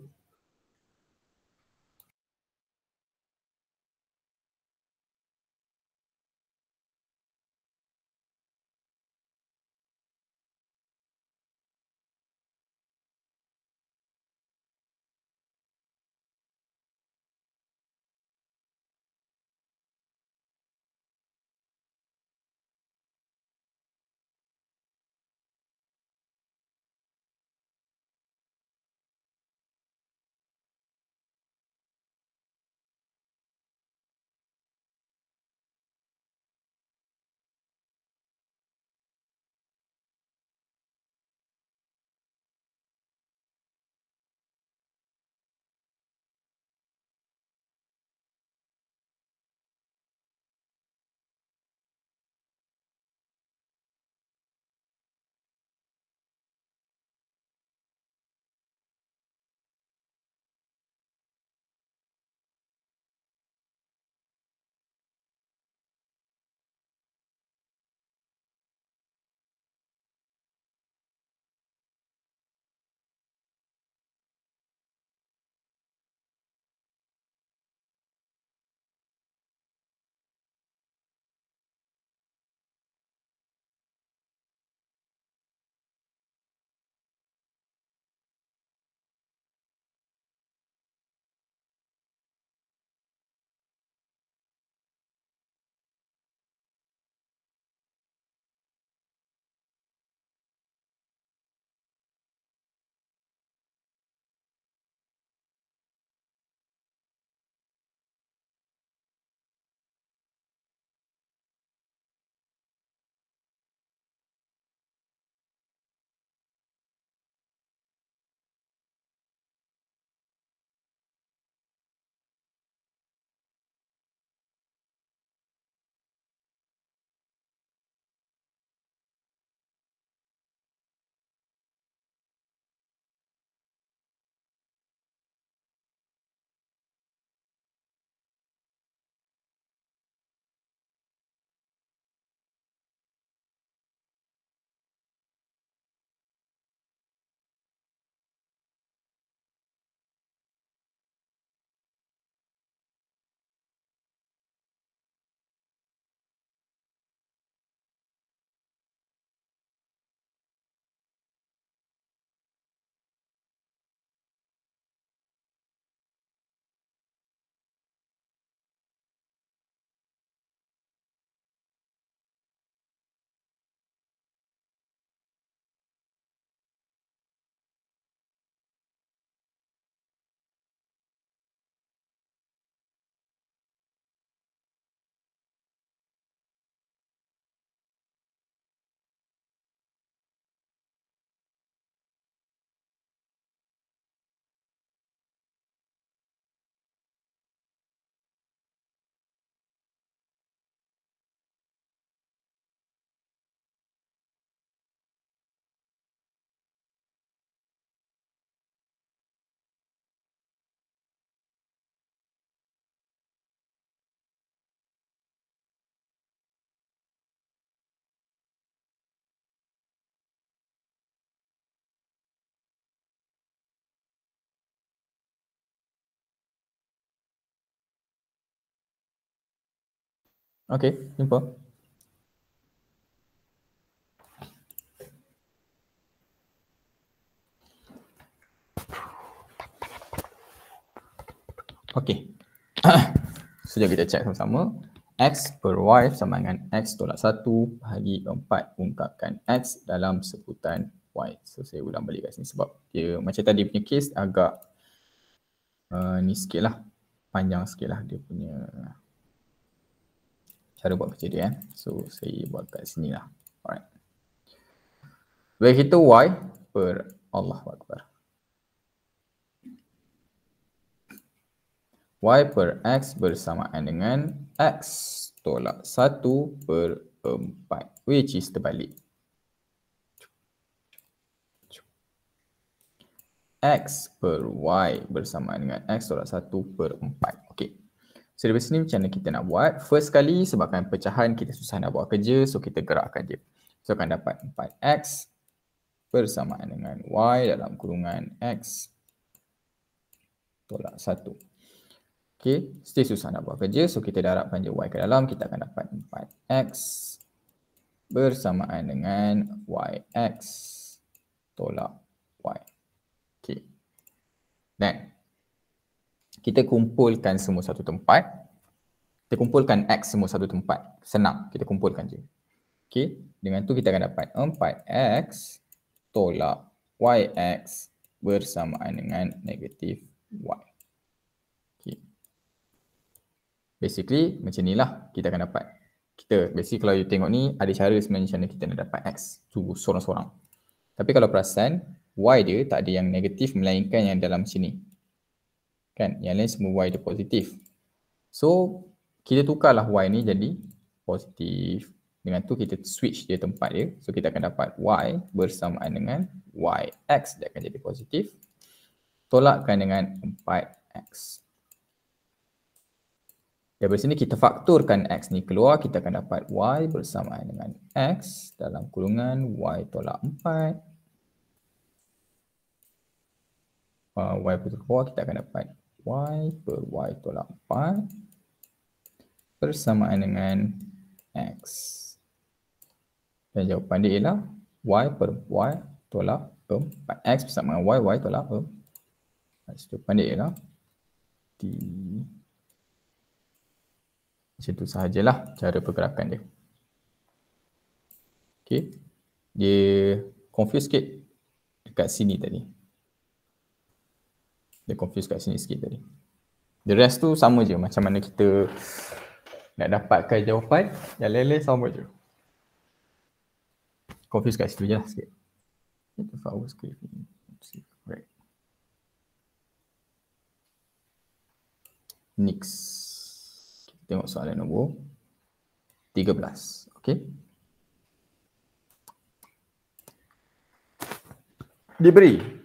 Okay, jumpa. Okay, Sejak kita check sama-sama. X per Y sama dengan X tolak 1 bahagi 4 ungkapkan X dalam sebutan Y. So saya ulang balik kat sini sebab dia macam tadi punya case agak uh, ni sikit lah. Panjang sikit lah dia punya uh, cara buat macam ni eh. So saya buat kat sini lah. Alright. Baik itu Y per Allah Akbar. Y per X bersamaan dengan X tolak 1 per 4. Which is terbalik. X per Y bersamaan dengan X tolak 1 per 4. Okay. Service ni macam mana kita nak buat? First sekali sebabkan pecahan kita susah nak buat kerja so kita gerakkan dia. So akan dapat 4x bersamaan dengan y dalam kurungan x tolak 1. Okay, still susah nak buat kerja so kita darabkan je y ke dalam kita akan dapat 4x bersamaan dengan yx tolak y. Okay. Next kita kumpulkan semua satu tempat kita kumpulkan x semua satu tempat senang kita kumpulkan je okey dengan tu kita akan dapat 4x tolak yx bersamaan dengan negatif y okey basically macam inilah kita akan dapat kita basically kalau you tengok ni ada cara sebenarnya macam mana kita nak dapat x tu seorang-seorang tapi kalau perasan y dia tak ada yang negatif melainkan yang dalam sini kan yang lain semua y dia positif so kita tukarlah y ni jadi positif dengan tu kita switch dia tempat dia so kita akan dapat y bersamaan dengan yx dia akan jadi positif tolakkan dengan 4x dari sini kita faktorkan x ni keluar kita akan dapat y bersamaan dengan x dalam kurungan y tolak 4 uh, y putar keluar kita akan dapat 4 y per y tolak 4 bersamaan dengan x. Dan jawapan dia ialah y per y tolak 4. x bersama dengan y, y tolak 4. Jadi jawapan dia ialah t. Macam tu sahajalah cara pergerakan dia. Okay. Dia confuse sikit dekat sini tadi. Dia confuse kat sini sikit tadi. The rest tu sama je macam mana kita nak dapatkan jawapan yang lele sama je. Confuse kat situ je lah sikit. Get the flower Next. Kita tengok soalan nombor 13. Okay. Diberi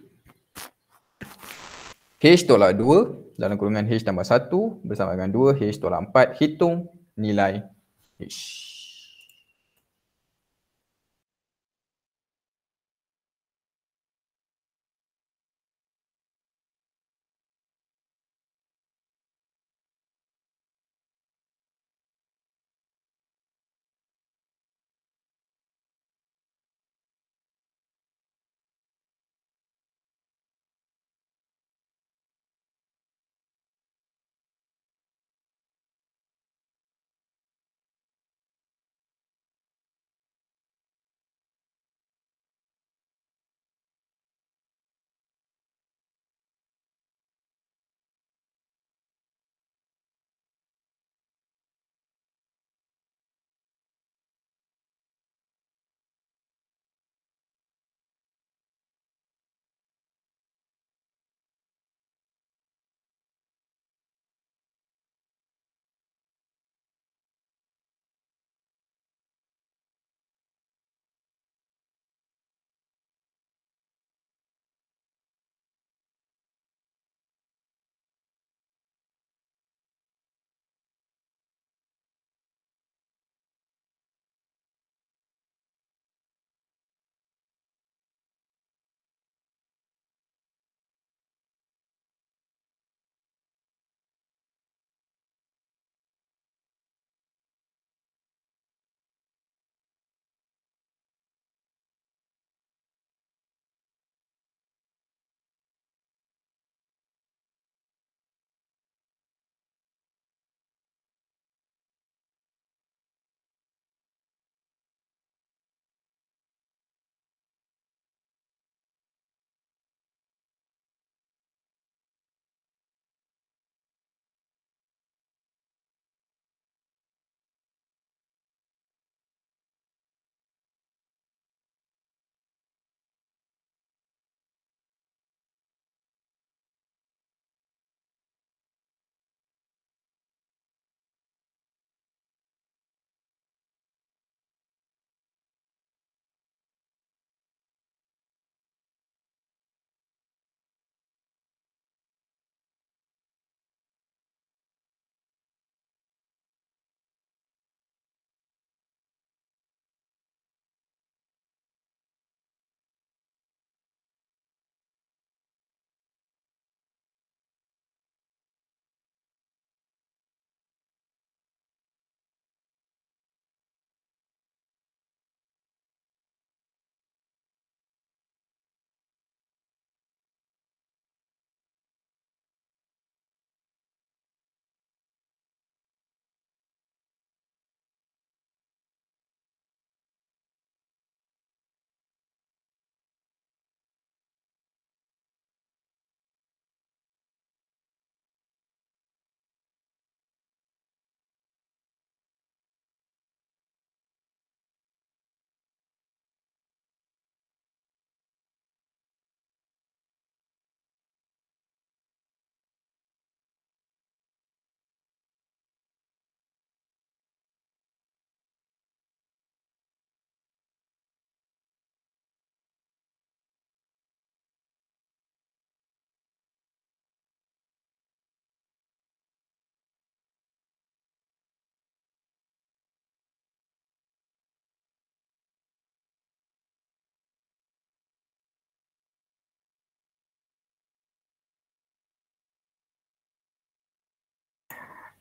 H tolak 2 dalam kurungan H tambah 1 bersama dengan 2 H tolak 4 hitung nilai H.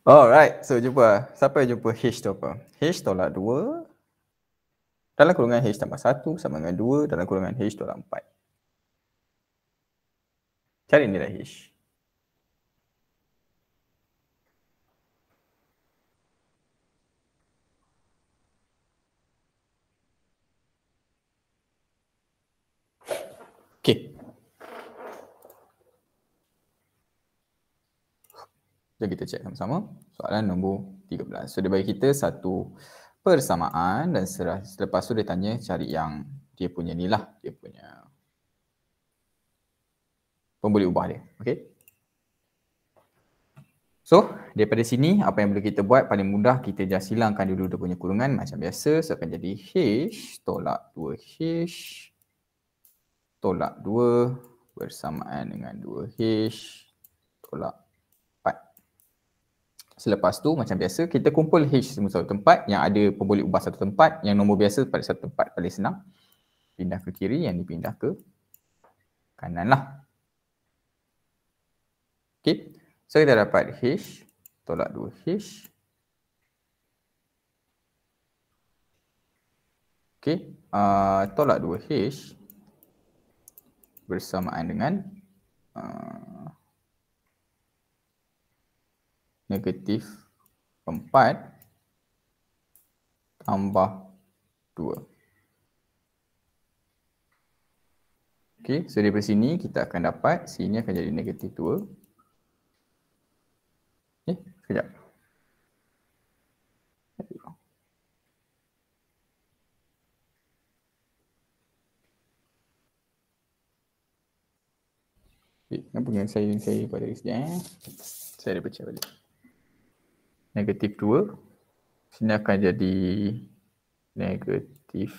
Alright, so jumpa. Siapa yang jumpa H tu apa? H tolak 2 dalam kurungan H tambah 1 sama dengan 2 dalam kurungan H tolak 4. Cari nilai H. Jom kita check sama-sama. Soalan nombor 13. So dia bagi kita satu persamaan dan selepas tu dia tanya cari yang dia punya ni lah. Dia punya pemboleh ubah dia. Okay. So daripada sini apa yang boleh kita buat paling mudah kita just silangkan dulu dia punya kurungan macam biasa. So akan jadi H tolak 2H tolak 2 bersamaan dengan 2H tolak 3 Selepas tu macam biasa kita kumpul H semua satu tempat yang ada pemboleh ubah satu tempat yang nombor biasa pada satu tempat paling senang. Pindah ke kiri yang dipindah ke kanan lah. Okay. So kita dapat H tolak 2H. Okay. Uh, ah, tolak 2H bersamaan dengan uh, negatif 4 tambah 2. Okey, so daripada sini kita akan dapat sini akan jadi negatif 2. Eh, sekejap. Okay, Nampaknya yang saya saya pada sekejap eh? Saya dah pecah negatif 2 sini akan jadi negatif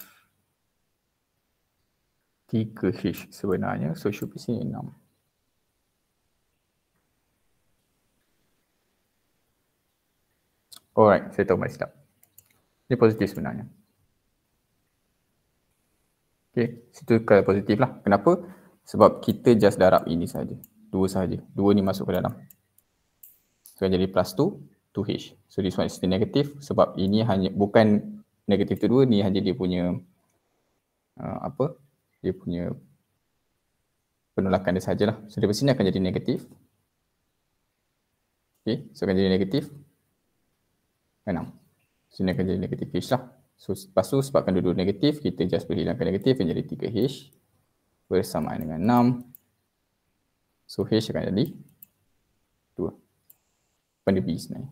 3H sebenarnya so should be sini 6 alright saya tahu my stop ni positif sebenarnya Okay, situ kalau positif lah. Kenapa? Sebab kita just darab ini saja. Dua saja. Dua ni masuk ke dalam. So, jadi plus 2H. So this one is still negative sebab ini hanya bukan negatif tu dua ni hanya dia punya uh, apa dia punya penolakan dia sajalah. So daripada sini akan jadi negatif. Okay, so akan jadi negatif. Enam. Sini akan jadi negatif H lah. So lepas tu sebabkan dua-dua negatif, kita just boleh hilangkan negatif dan jadi 3H bersamaan dengan 6. So H akan jadi 2. Pada B sebenarnya.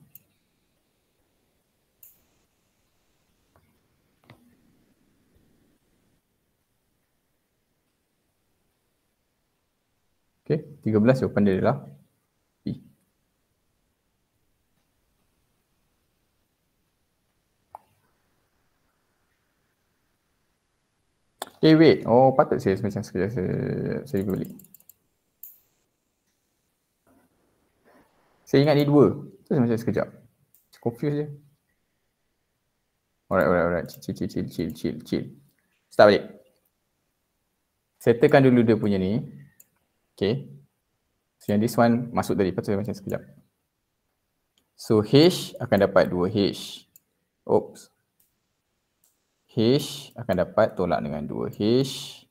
Okay, 13 jawapan dia adalah B. Okey, wait. Oh, patut saya macam sekejap saya saya balik. Saya ingat dia dua. Terus macam sekejap. Confuse je. Alright, alright, alright. Chill, chill, chill, chill, chill, chill. Start balik. Settlekan dulu dia punya ni. Okay. So yang this one masuk tadi. Patut macam sekejap. So H akan dapat 2H. Oops. H akan dapat tolak dengan 2H.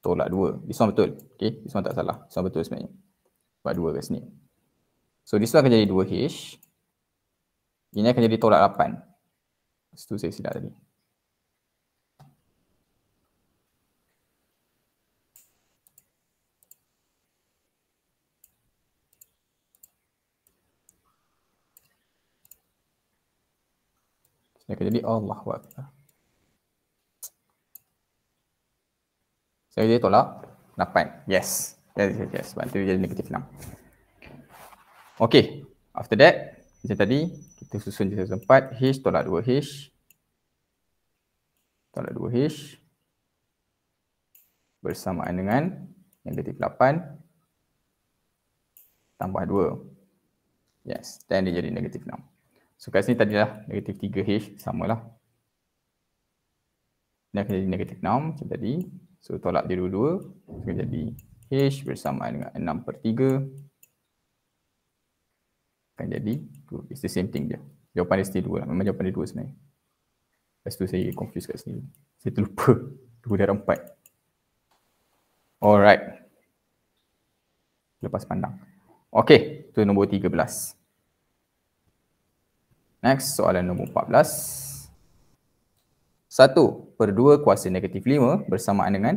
Tolak 2. This one betul. Okay. This one tak salah. This one betul sebenarnya. Sebab 2 kat sini. So this one akan jadi 2H. Ini akan jadi tolak 8. Itu saya silap tadi. Dia ya, akan jadi Allah Akbar. Saya so, jadi tolak. 8. Yes. Jadi yes, yes. Sebab dia jadi negatif 6. Okay. After that, macam tadi, kita susun je sempat. H tolak 2H. Tolak 2H. Bersamaan dengan negatif 8. Tambah 2. Yes. Dan dia jadi negatif 6. So kat sini tadi lah negatif 3H sama lah. Ini akan jadi negatif 6 macam tadi. So tolak dia dua-dua. So jadi H bersamaan dengan 6 per 3. Akan jadi 2. It's the same thing je. Jawapan dia still 2 lah. Memang jawapan dia 2 sebenarnya. Lepas tu saya confuse kat sini. Saya terlupa. 2 darab 4. Alright. Lepas pandang. Okay. Itu nombor 13. Next, soalan nombor 14. Satu per dua kuasa negatif lima bersamaan dengan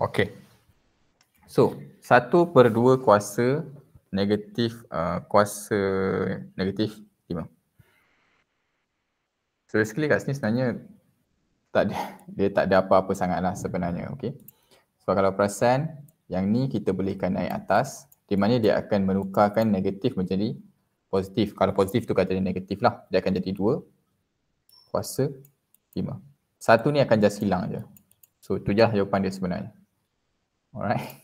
Okay. So, satu per dua kuasa negatif uh, kuasa negatif lima. So, basically kat sini sebenarnya tak ada, dia tak ada apa-apa sangatlah sebenarnya. Okay. So, kalau perasan yang ni kita bolehkan naik atas di mana dia akan menukarkan negatif menjadi positif. Kalau positif tu kata negatif lah. Dia akan jadi dua kuasa lima. Satu ni akan just hilang je. So, tu je lah jawapan dia sebenarnya. Alright.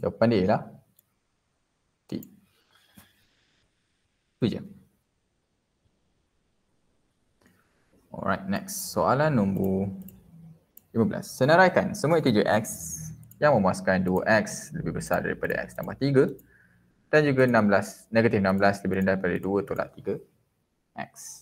Jawapan dia ialah T. Itu je. Alright, next. Soalan nombor 15. Senaraikan semua integer X yang memuaskan 2X lebih besar daripada X tambah 3 dan juga 16, negatif 16 lebih rendah daripada 2 tolak 3 X.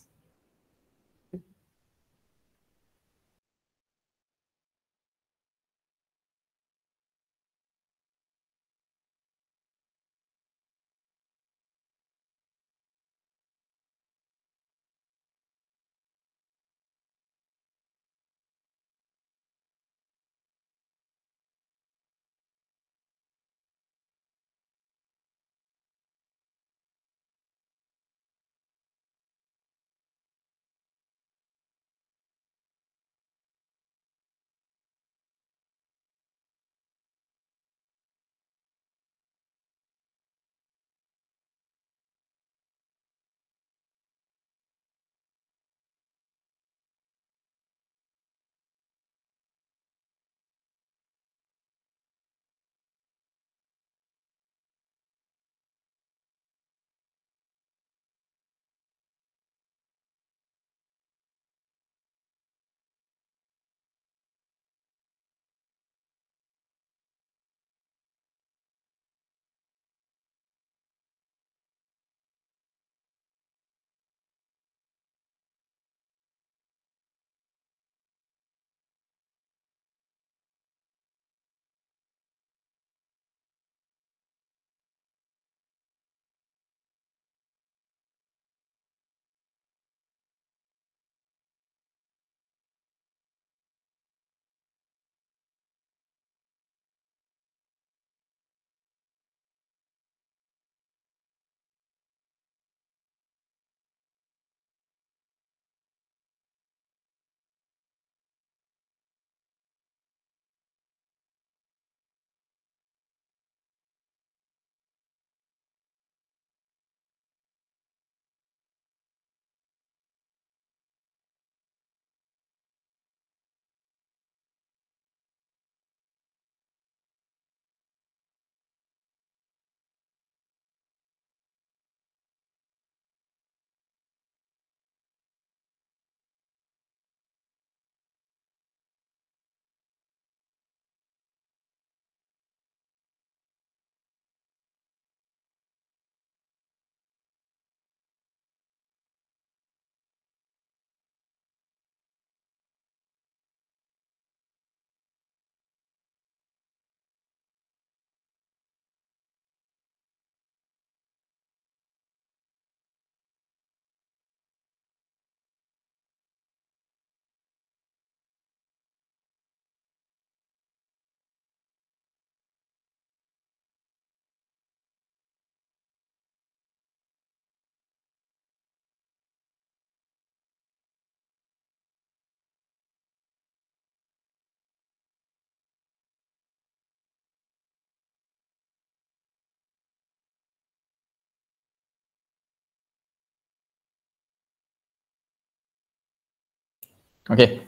Okey.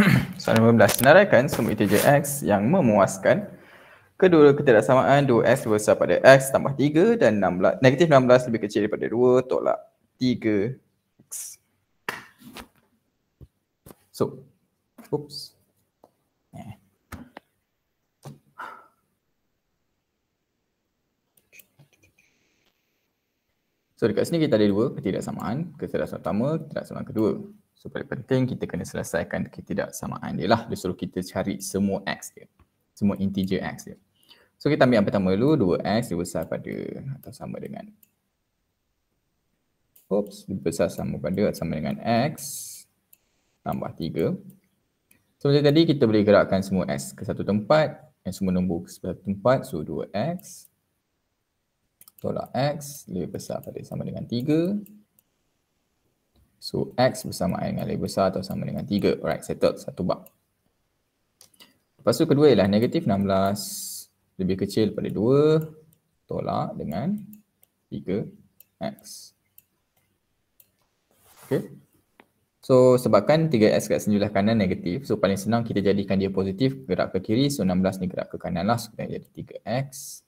Soalan 15. Senaraikan semua integer X yang memuaskan kedua ketidaksamaan 2X lebih besar pada X tambah 3 dan 16, negatif 16 lebih kecil daripada 2 tolak 3X. So, oops. Eh. So dekat sini kita ada dua ketidaksamaan. Ketidaksamaan pertama, ketidaksamaan kedua. So paling penting kita kena selesaikan ketidaksamaan dia lah. Dia suruh kita cari semua x dia. Semua integer x dia. So kita ambil yang pertama dulu 2x dia besar pada atau sama dengan Oops, dia besar sama pada sama dengan x tambah 3. So macam tadi kita boleh gerakkan semua x ke satu tempat dan semua nombor ke satu tempat. So 2x tolak x lebih besar pada sama dengan So X bersamaan dengan lebih besar atau sama dengan 3. Alright, settled satu bab. Lepas tu kedua ialah negatif 16 lebih kecil daripada 2 tolak dengan 3X. Okay. So sebabkan 3X kat sejulah kanan negatif, so paling senang kita jadikan dia positif gerak ke kiri, so 16 ni gerak ke kanan lah, so kita jadi 3X.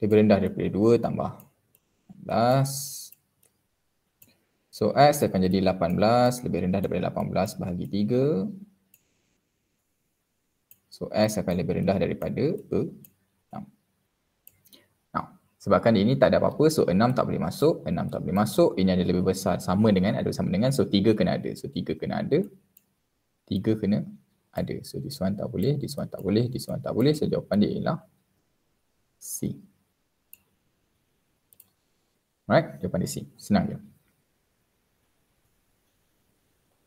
Lebih rendah daripada 2 tambah 16. So X akan jadi 18 lebih rendah daripada 18 bahagi 3. So S akan lebih rendah daripada 6. E Now, sebabkan ini tak ada apa-apa, so 6 tak boleh masuk, 6 tak boleh masuk. Ini ada lebih besar sama dengan, ada sama dengan, so 3 kena ada. So 3 kena ada, 3 kena ada. So this one tak boleh, this one tak boleh, this one tak boleh. So jawapan dia ialah C. Alright, jawapan dia C. Senang je.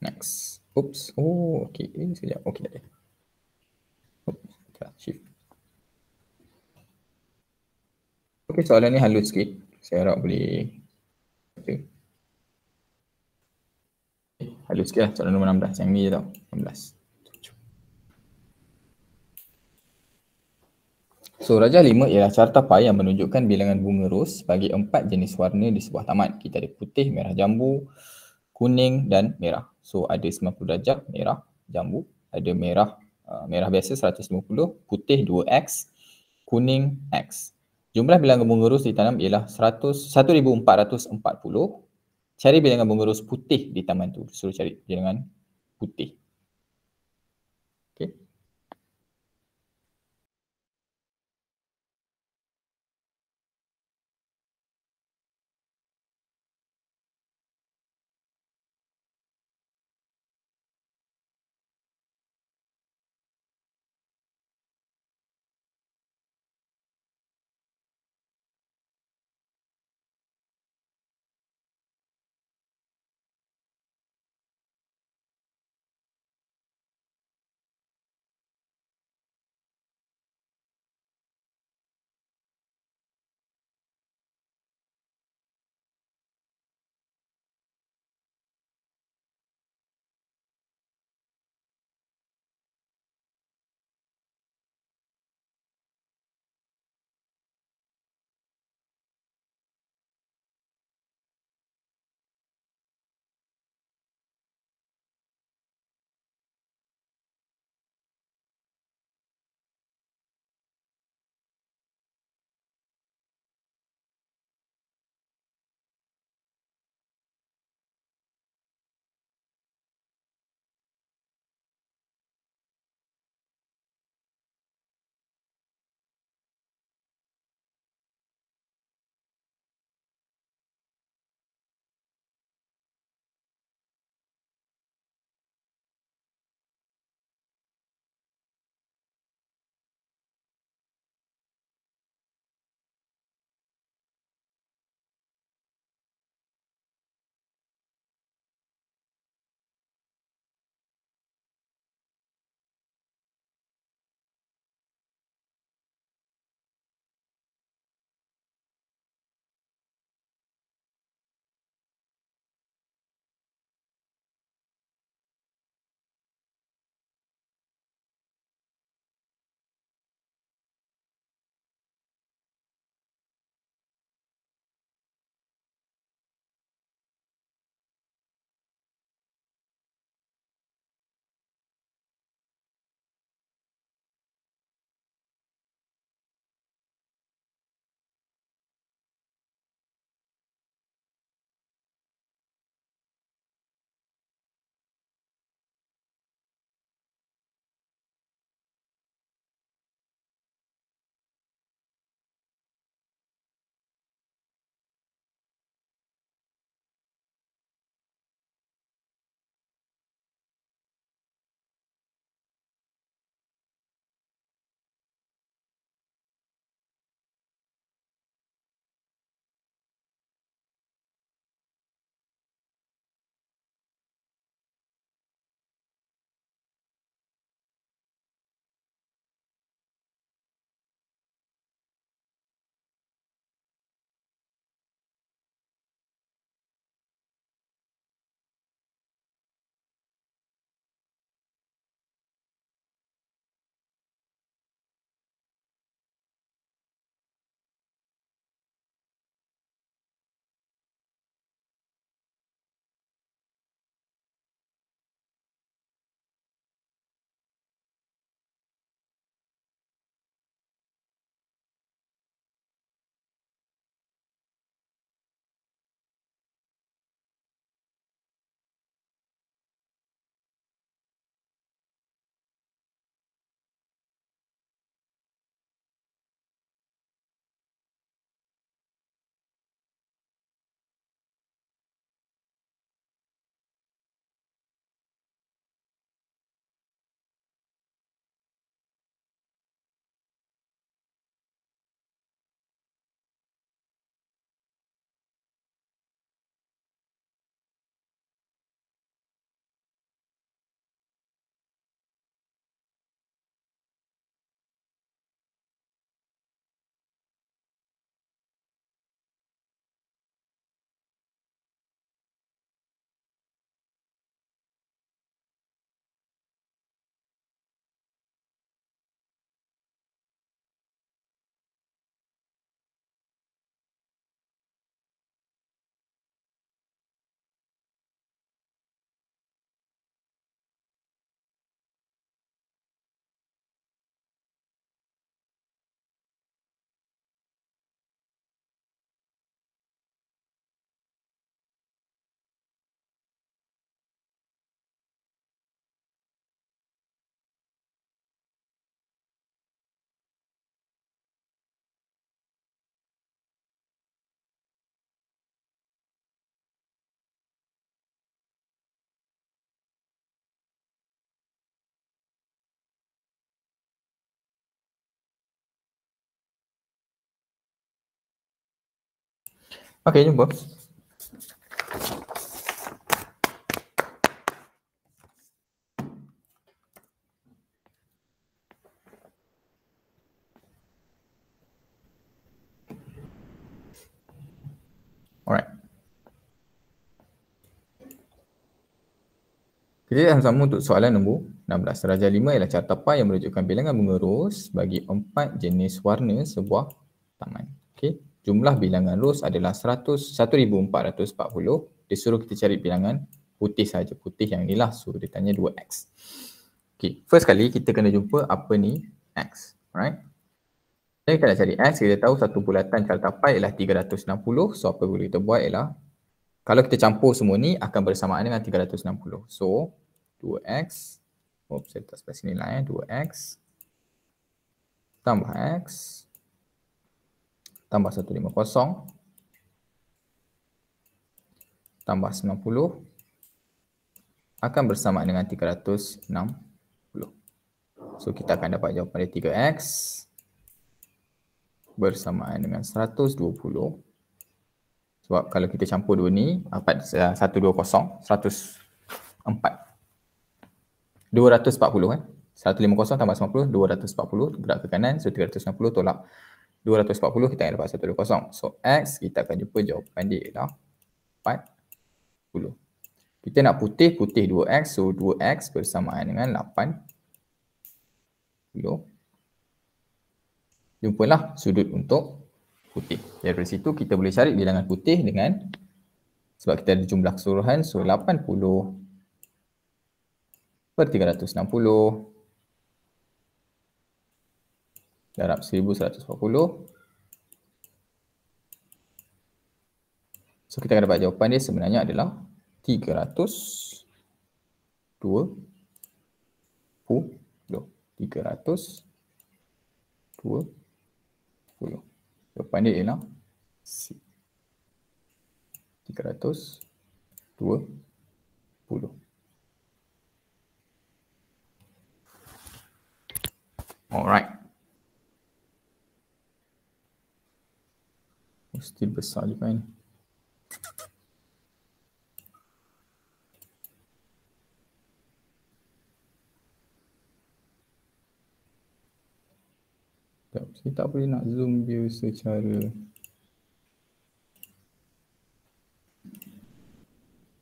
Next. Oops. Oh, okay. Ini sekejap. Okay, dah ada. Oops. Shift. Okay, soalan ni halus sikit. Saya harap boleh. Okay. Halus sikit lah. Soalan nombor 16. Yang ni je tau. 16. So, rajah lima. ialah carta pai yang menunjukkan bilangan bunga ros bagi empat jenis warna di sebuah taman. Kita ada putih, merah jambu, kuning dan merah. So ada 90 darjah merah jambu, ada merah uh, merah biasa 150, putih 2x, kuning x. Jumlah bilangan bunga rus ditanam ialah 100, 1440. Cari bilangan bunga rus putih di taman tu. Suruh cari bilangan putih. Okey, jumpa. Jadi okay, sama untuk soalan nombor 16. Raja 5 ialah carta pie yang menunjukkan bilangan bunga bagi empat jenis warna sebuah taman. Okey jumlah bilangan rows adalah 100, 1440 dia suruh kita cari bilangan putih saja putih yang inilah so dia tanya 2x Okay, first kali kita kena jumpa apa ni x alright jadi kalau cari x kita tahu satu bulatan kalau carta pi ialah 360 so apa boleh kita buat ialah kalau kita campur semua ni akan bersamaan dengan 360 so 2x oops saya tak sebab sini lah eh 2x tambah x tambah 150 tambah 90 akan bersama dengan 360. So kita akan dapat jawapan dari 3x bersama dengan 120. Sebab kalau kita campur dua ni, dapat 120, 104. 240 eh. 150 eh. tambah 90, 240 gerak ke kanan. So 360 tolak 240 kita akan dapat 120. So X kita akan jumpa jawapan dia ialah 40. Kita nak putih, putih 2X. So 2X bersamaan dengan 80. Jumpalah sudut untuk putih. Dari situ kita boleh cari bilangan putih dengan sebab kita ada jumlah keseluruhan. So 80 per 360 darab 1140 so kita akan dapat jawapan dia sebenarnya adalah 300 300 puluh. jawapan dia ialah C 300 20 Alright Let's besar juga ini. main. Kita tak boleh nak zoom view secara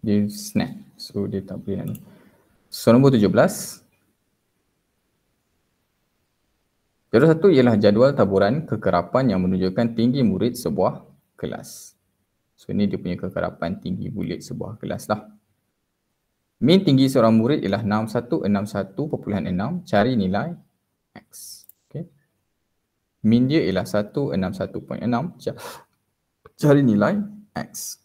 Dia snap So dia tak boleh nak So nombor 17 Jadual satu ialah jadual taburan kekerapan yang menunjukkan tinggi murid sebuah kelas. So ini dia punya kekerapan tinggi murid sebuah kelas lah. Mean tinggi seorang murid ialah 6161.6 cari nilai X. Okay. Mean dia ialah 161.6 cari nilai X.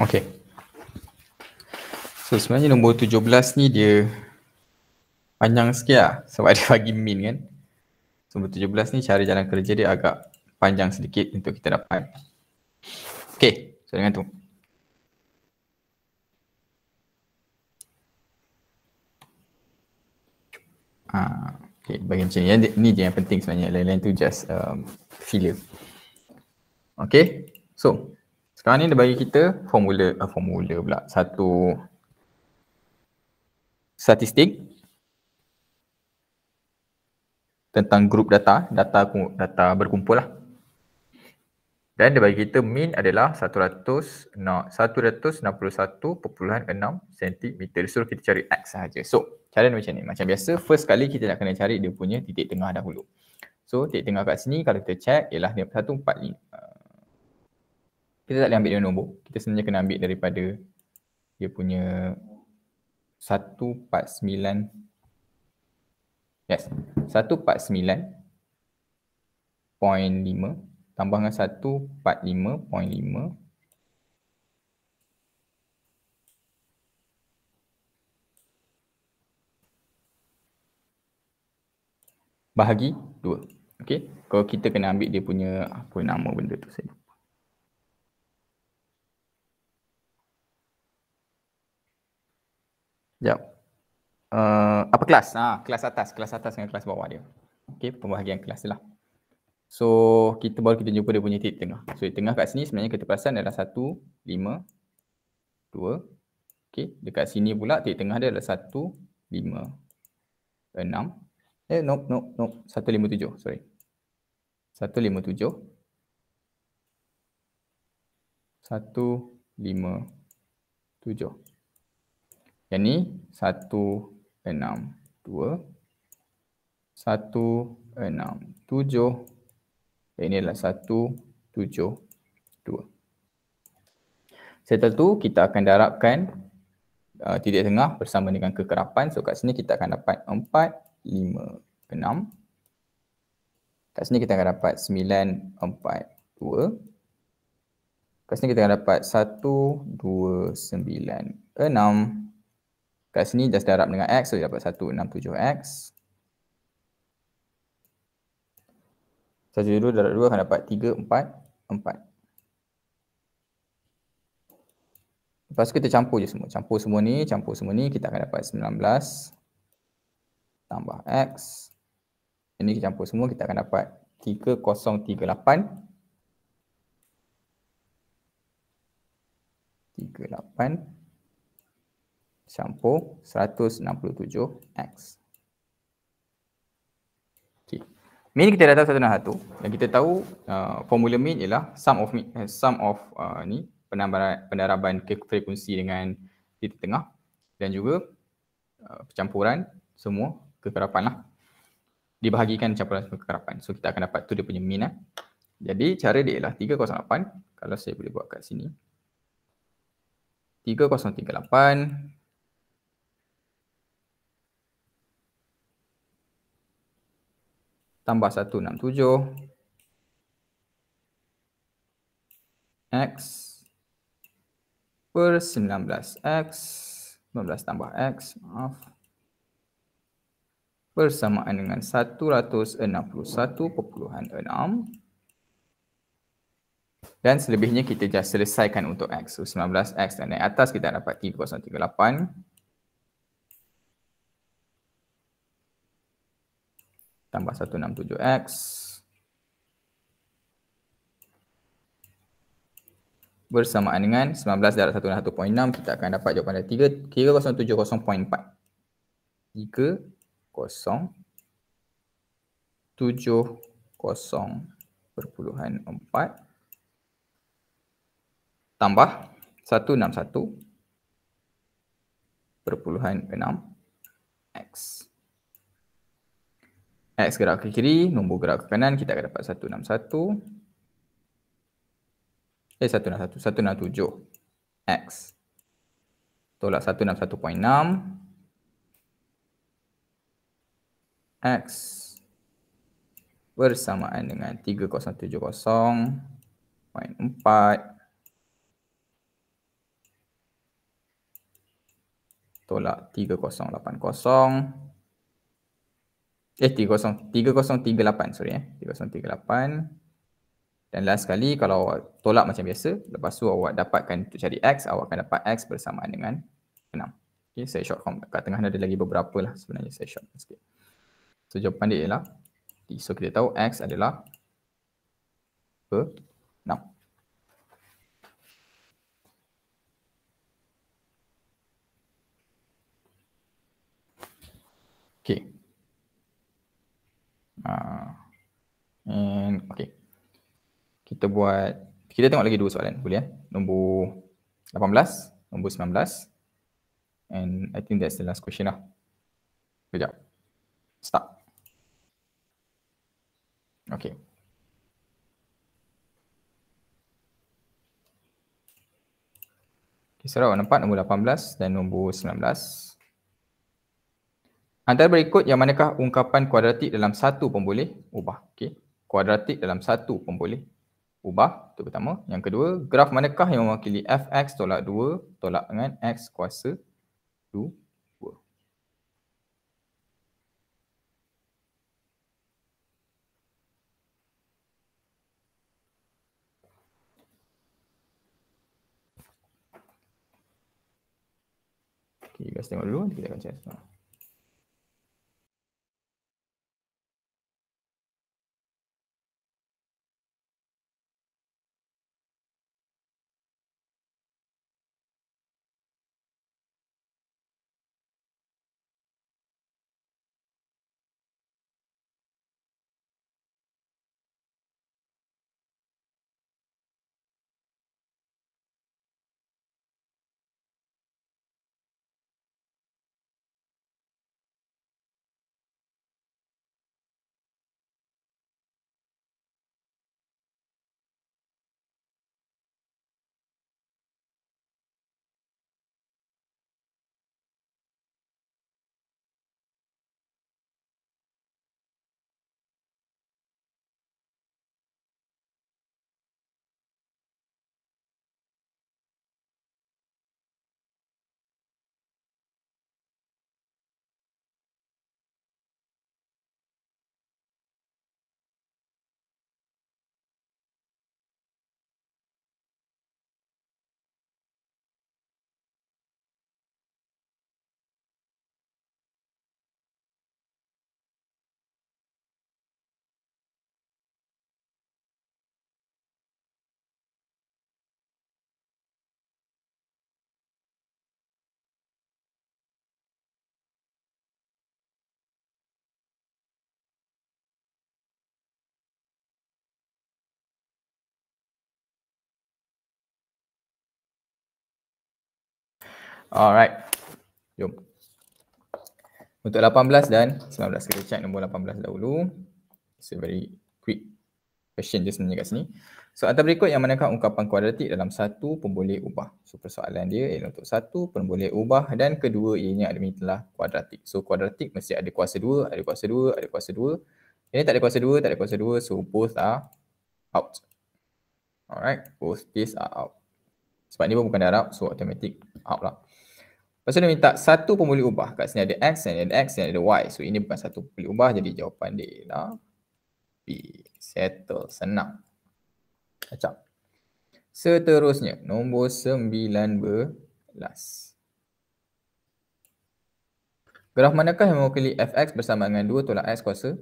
Okay. So sebenarnya nombor 17 ni dia panjang sikit lah sebab dia bagi min kan. So nombor 17 ni cari jalan kerja dia agak panjang sedikit untuk kita dapat. Okay. So dengan tu. Ha, ah, okay, bagi macam ni. Yang, ni je yang penting sebenarnya. Lain-lain tu just um, filler. Okay, so sekarang ni dia bagi kita formula, uh, formula pula, satu statistik tentang grup data, data data berkumpul lah. Dan dia bagi kita mean adalah 161.6 cm. Suruh kita cari X sahaja. So, cara dia macam ni. Macam biasa, first kali kita nak kena cari dia punya titik tengah dahulu. So, titik tengah kat sini kalau kita check ialah dia 145 kita tak boleh ambil dia nombor. Kita sebenarnya kena ambil daripada dia punya 149 yes 149.5 tambah dengan 145.5 bahagi 2. Okey. Kalau kita kena ambil dia punya apa nama benda tu saya Sekejap. Uh, apa kelas? Ah, kelas atas. Kelas atas dengan kelas bawah dia. Okey, pembahagian kelas lah. So, kita baru kita jumpa dia punya titik tengah. So, di tengah kat sini sebenarnya kita perasan adalah 1, 5, 2. Okey, dekat sini pula titik tengah dia adalah 1, 5, 6. Eh, no, no, no. 1, 5, 7. Sorry. 1, 5, 7. 1, 5, 7. Yang ni 162167. Yang ini adalah 172. Setelah tu kita akan darabkan uh, titik tengah bersama dengan kekerapan. So kat sini kita akan dapat 4 5 6 Kat sini kita akan dapat 942. Kat sini kita akan dapat 1296 kat sini just darab dengan x so dapat 167x. 172 darab 2 akan dapat 344. Lepas tu kita campur je semua. Campur semua ni, campur semua ni kita akan dapat 19 tambah x. Ini kita campur semua kita akan dapat 3038. Tiga lapan campur 167x. Okey. Min kita dah tahu satu dan satu. Dan kita tahu uh, formula min ialah sum of min, uh, eh, sum of uh, ni penambahan pendaraban frekuensi dengan titik tengah dan juga uh, percampuran semua kekerapan lah. Dibahagikan campuran semua kekerapan. So kita akan dapat tu dia punya min eh. Jadi cara dia ialah 308 kalau saya boleh buat kat sini. 3038 tambah 167 x per 19x 19 tambah x maaf bersamaan dengan 161.6 dan selebihnya kita just selesaikan untuk x so 19x dan naik atas kita dapat 3038 tambah 167x bersamaan dengan 19 darab 161.6 kita akan dapat jawapan dari 3 kira 070.4 empat tambah 161 enam satu perpuluhan enam X. X gerak ke kiri, nombor gerak ke kanan, kita akan dapat 161. Eh, 161. 167. X. Tolak 161.6. X. Bersamaan dengan 3070.4. Tolak 3080. Eh 30 3038 sorry eh 3038 dan last kali kalau awak tolak macam biasa lepas tu awak dapatkan untuk cari X awak akan dapat X bersamaan dengan 6. Okay saya short form kat tengah ada lagi beberapa lah sebenarnya saya short sikit. So jawapan dia ialah so kita tahu X adalah Ah. And okay. Kita buat, kita tengok lagi dua soalan boleh eh? Nombor 18, nombor 19. And I think that's the last question lah. Sekejap. Start. Okay. Okay, Sarawak nampak nombor 18 dan nombor 19. Antara berikut yang manakah ungkapan kuadratik dalam satu pun boleh ubah. Okey. Kuadratik dalam satu pun boleh ubah. Itu pertama. Yang kedua, graf manakah yang mewakili fx tolak 2 tolak dengan x kuasa 2. Okay, guys tengok dulu, kita akan cek. Okay. Alright. Jom. Untuk 18 dan 19 kita check nombor 18 dahulu. It's a very quick question just sebenarnya kat sini. So antara berikut yang manakah ungkapan kuadratik dalam satu pemboleh ubah. So persoalan dia ialah untuk satu pemboleh ubah dan kedua ianya adalah kuadratik. So kuadratik mesti ada kuasa dua, ada kuasa dua, ada kuasa dua. Ini tak ada kuasa dua, tak ada kuasa dua. So both are out. Alright, both these are out. Sebab ni pun bukan darab, so automatic out lah. Lepas tu dia minta satu pun boleh ubah. Kat sini ada X dan ada X dan ada Y. So ini bukan satu pun boleh ubah jadi jawapan dia ialah B. Settle. Senang. Macam. Seterusnya, nombor sembilan belas. Graf manakah yang mewakili fx bersama dengan 2 tolak x kuasa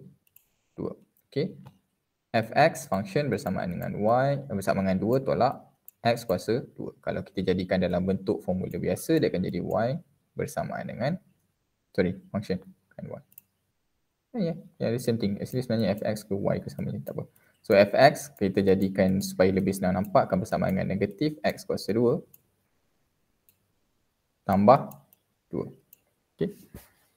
2. Okay. fx function bersama dengan y eh, bersama dengan 2 tolak X kuasa 2. Kalau kita jadikan dalam bentuk formula biasa, dia akan jadi Y bersamaan dengan, sorry, function kan Y. Ya, yeah, yeah, the same thing. Actually sebenarnya Fx ke Y ke sama macam tak apa. So Fx kita jadikan supaya lebih senang nampak akan bersama dengan negatif X kuasa 2 tambah 2. Okay.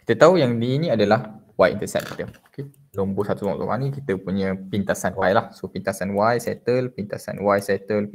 Kita tahu yang ni ini adalah Y-intercept kita. Okay. Nombor satu nombor ni kita punya pintasan Y lah. So pintasan Y settle, pintasan Y settle.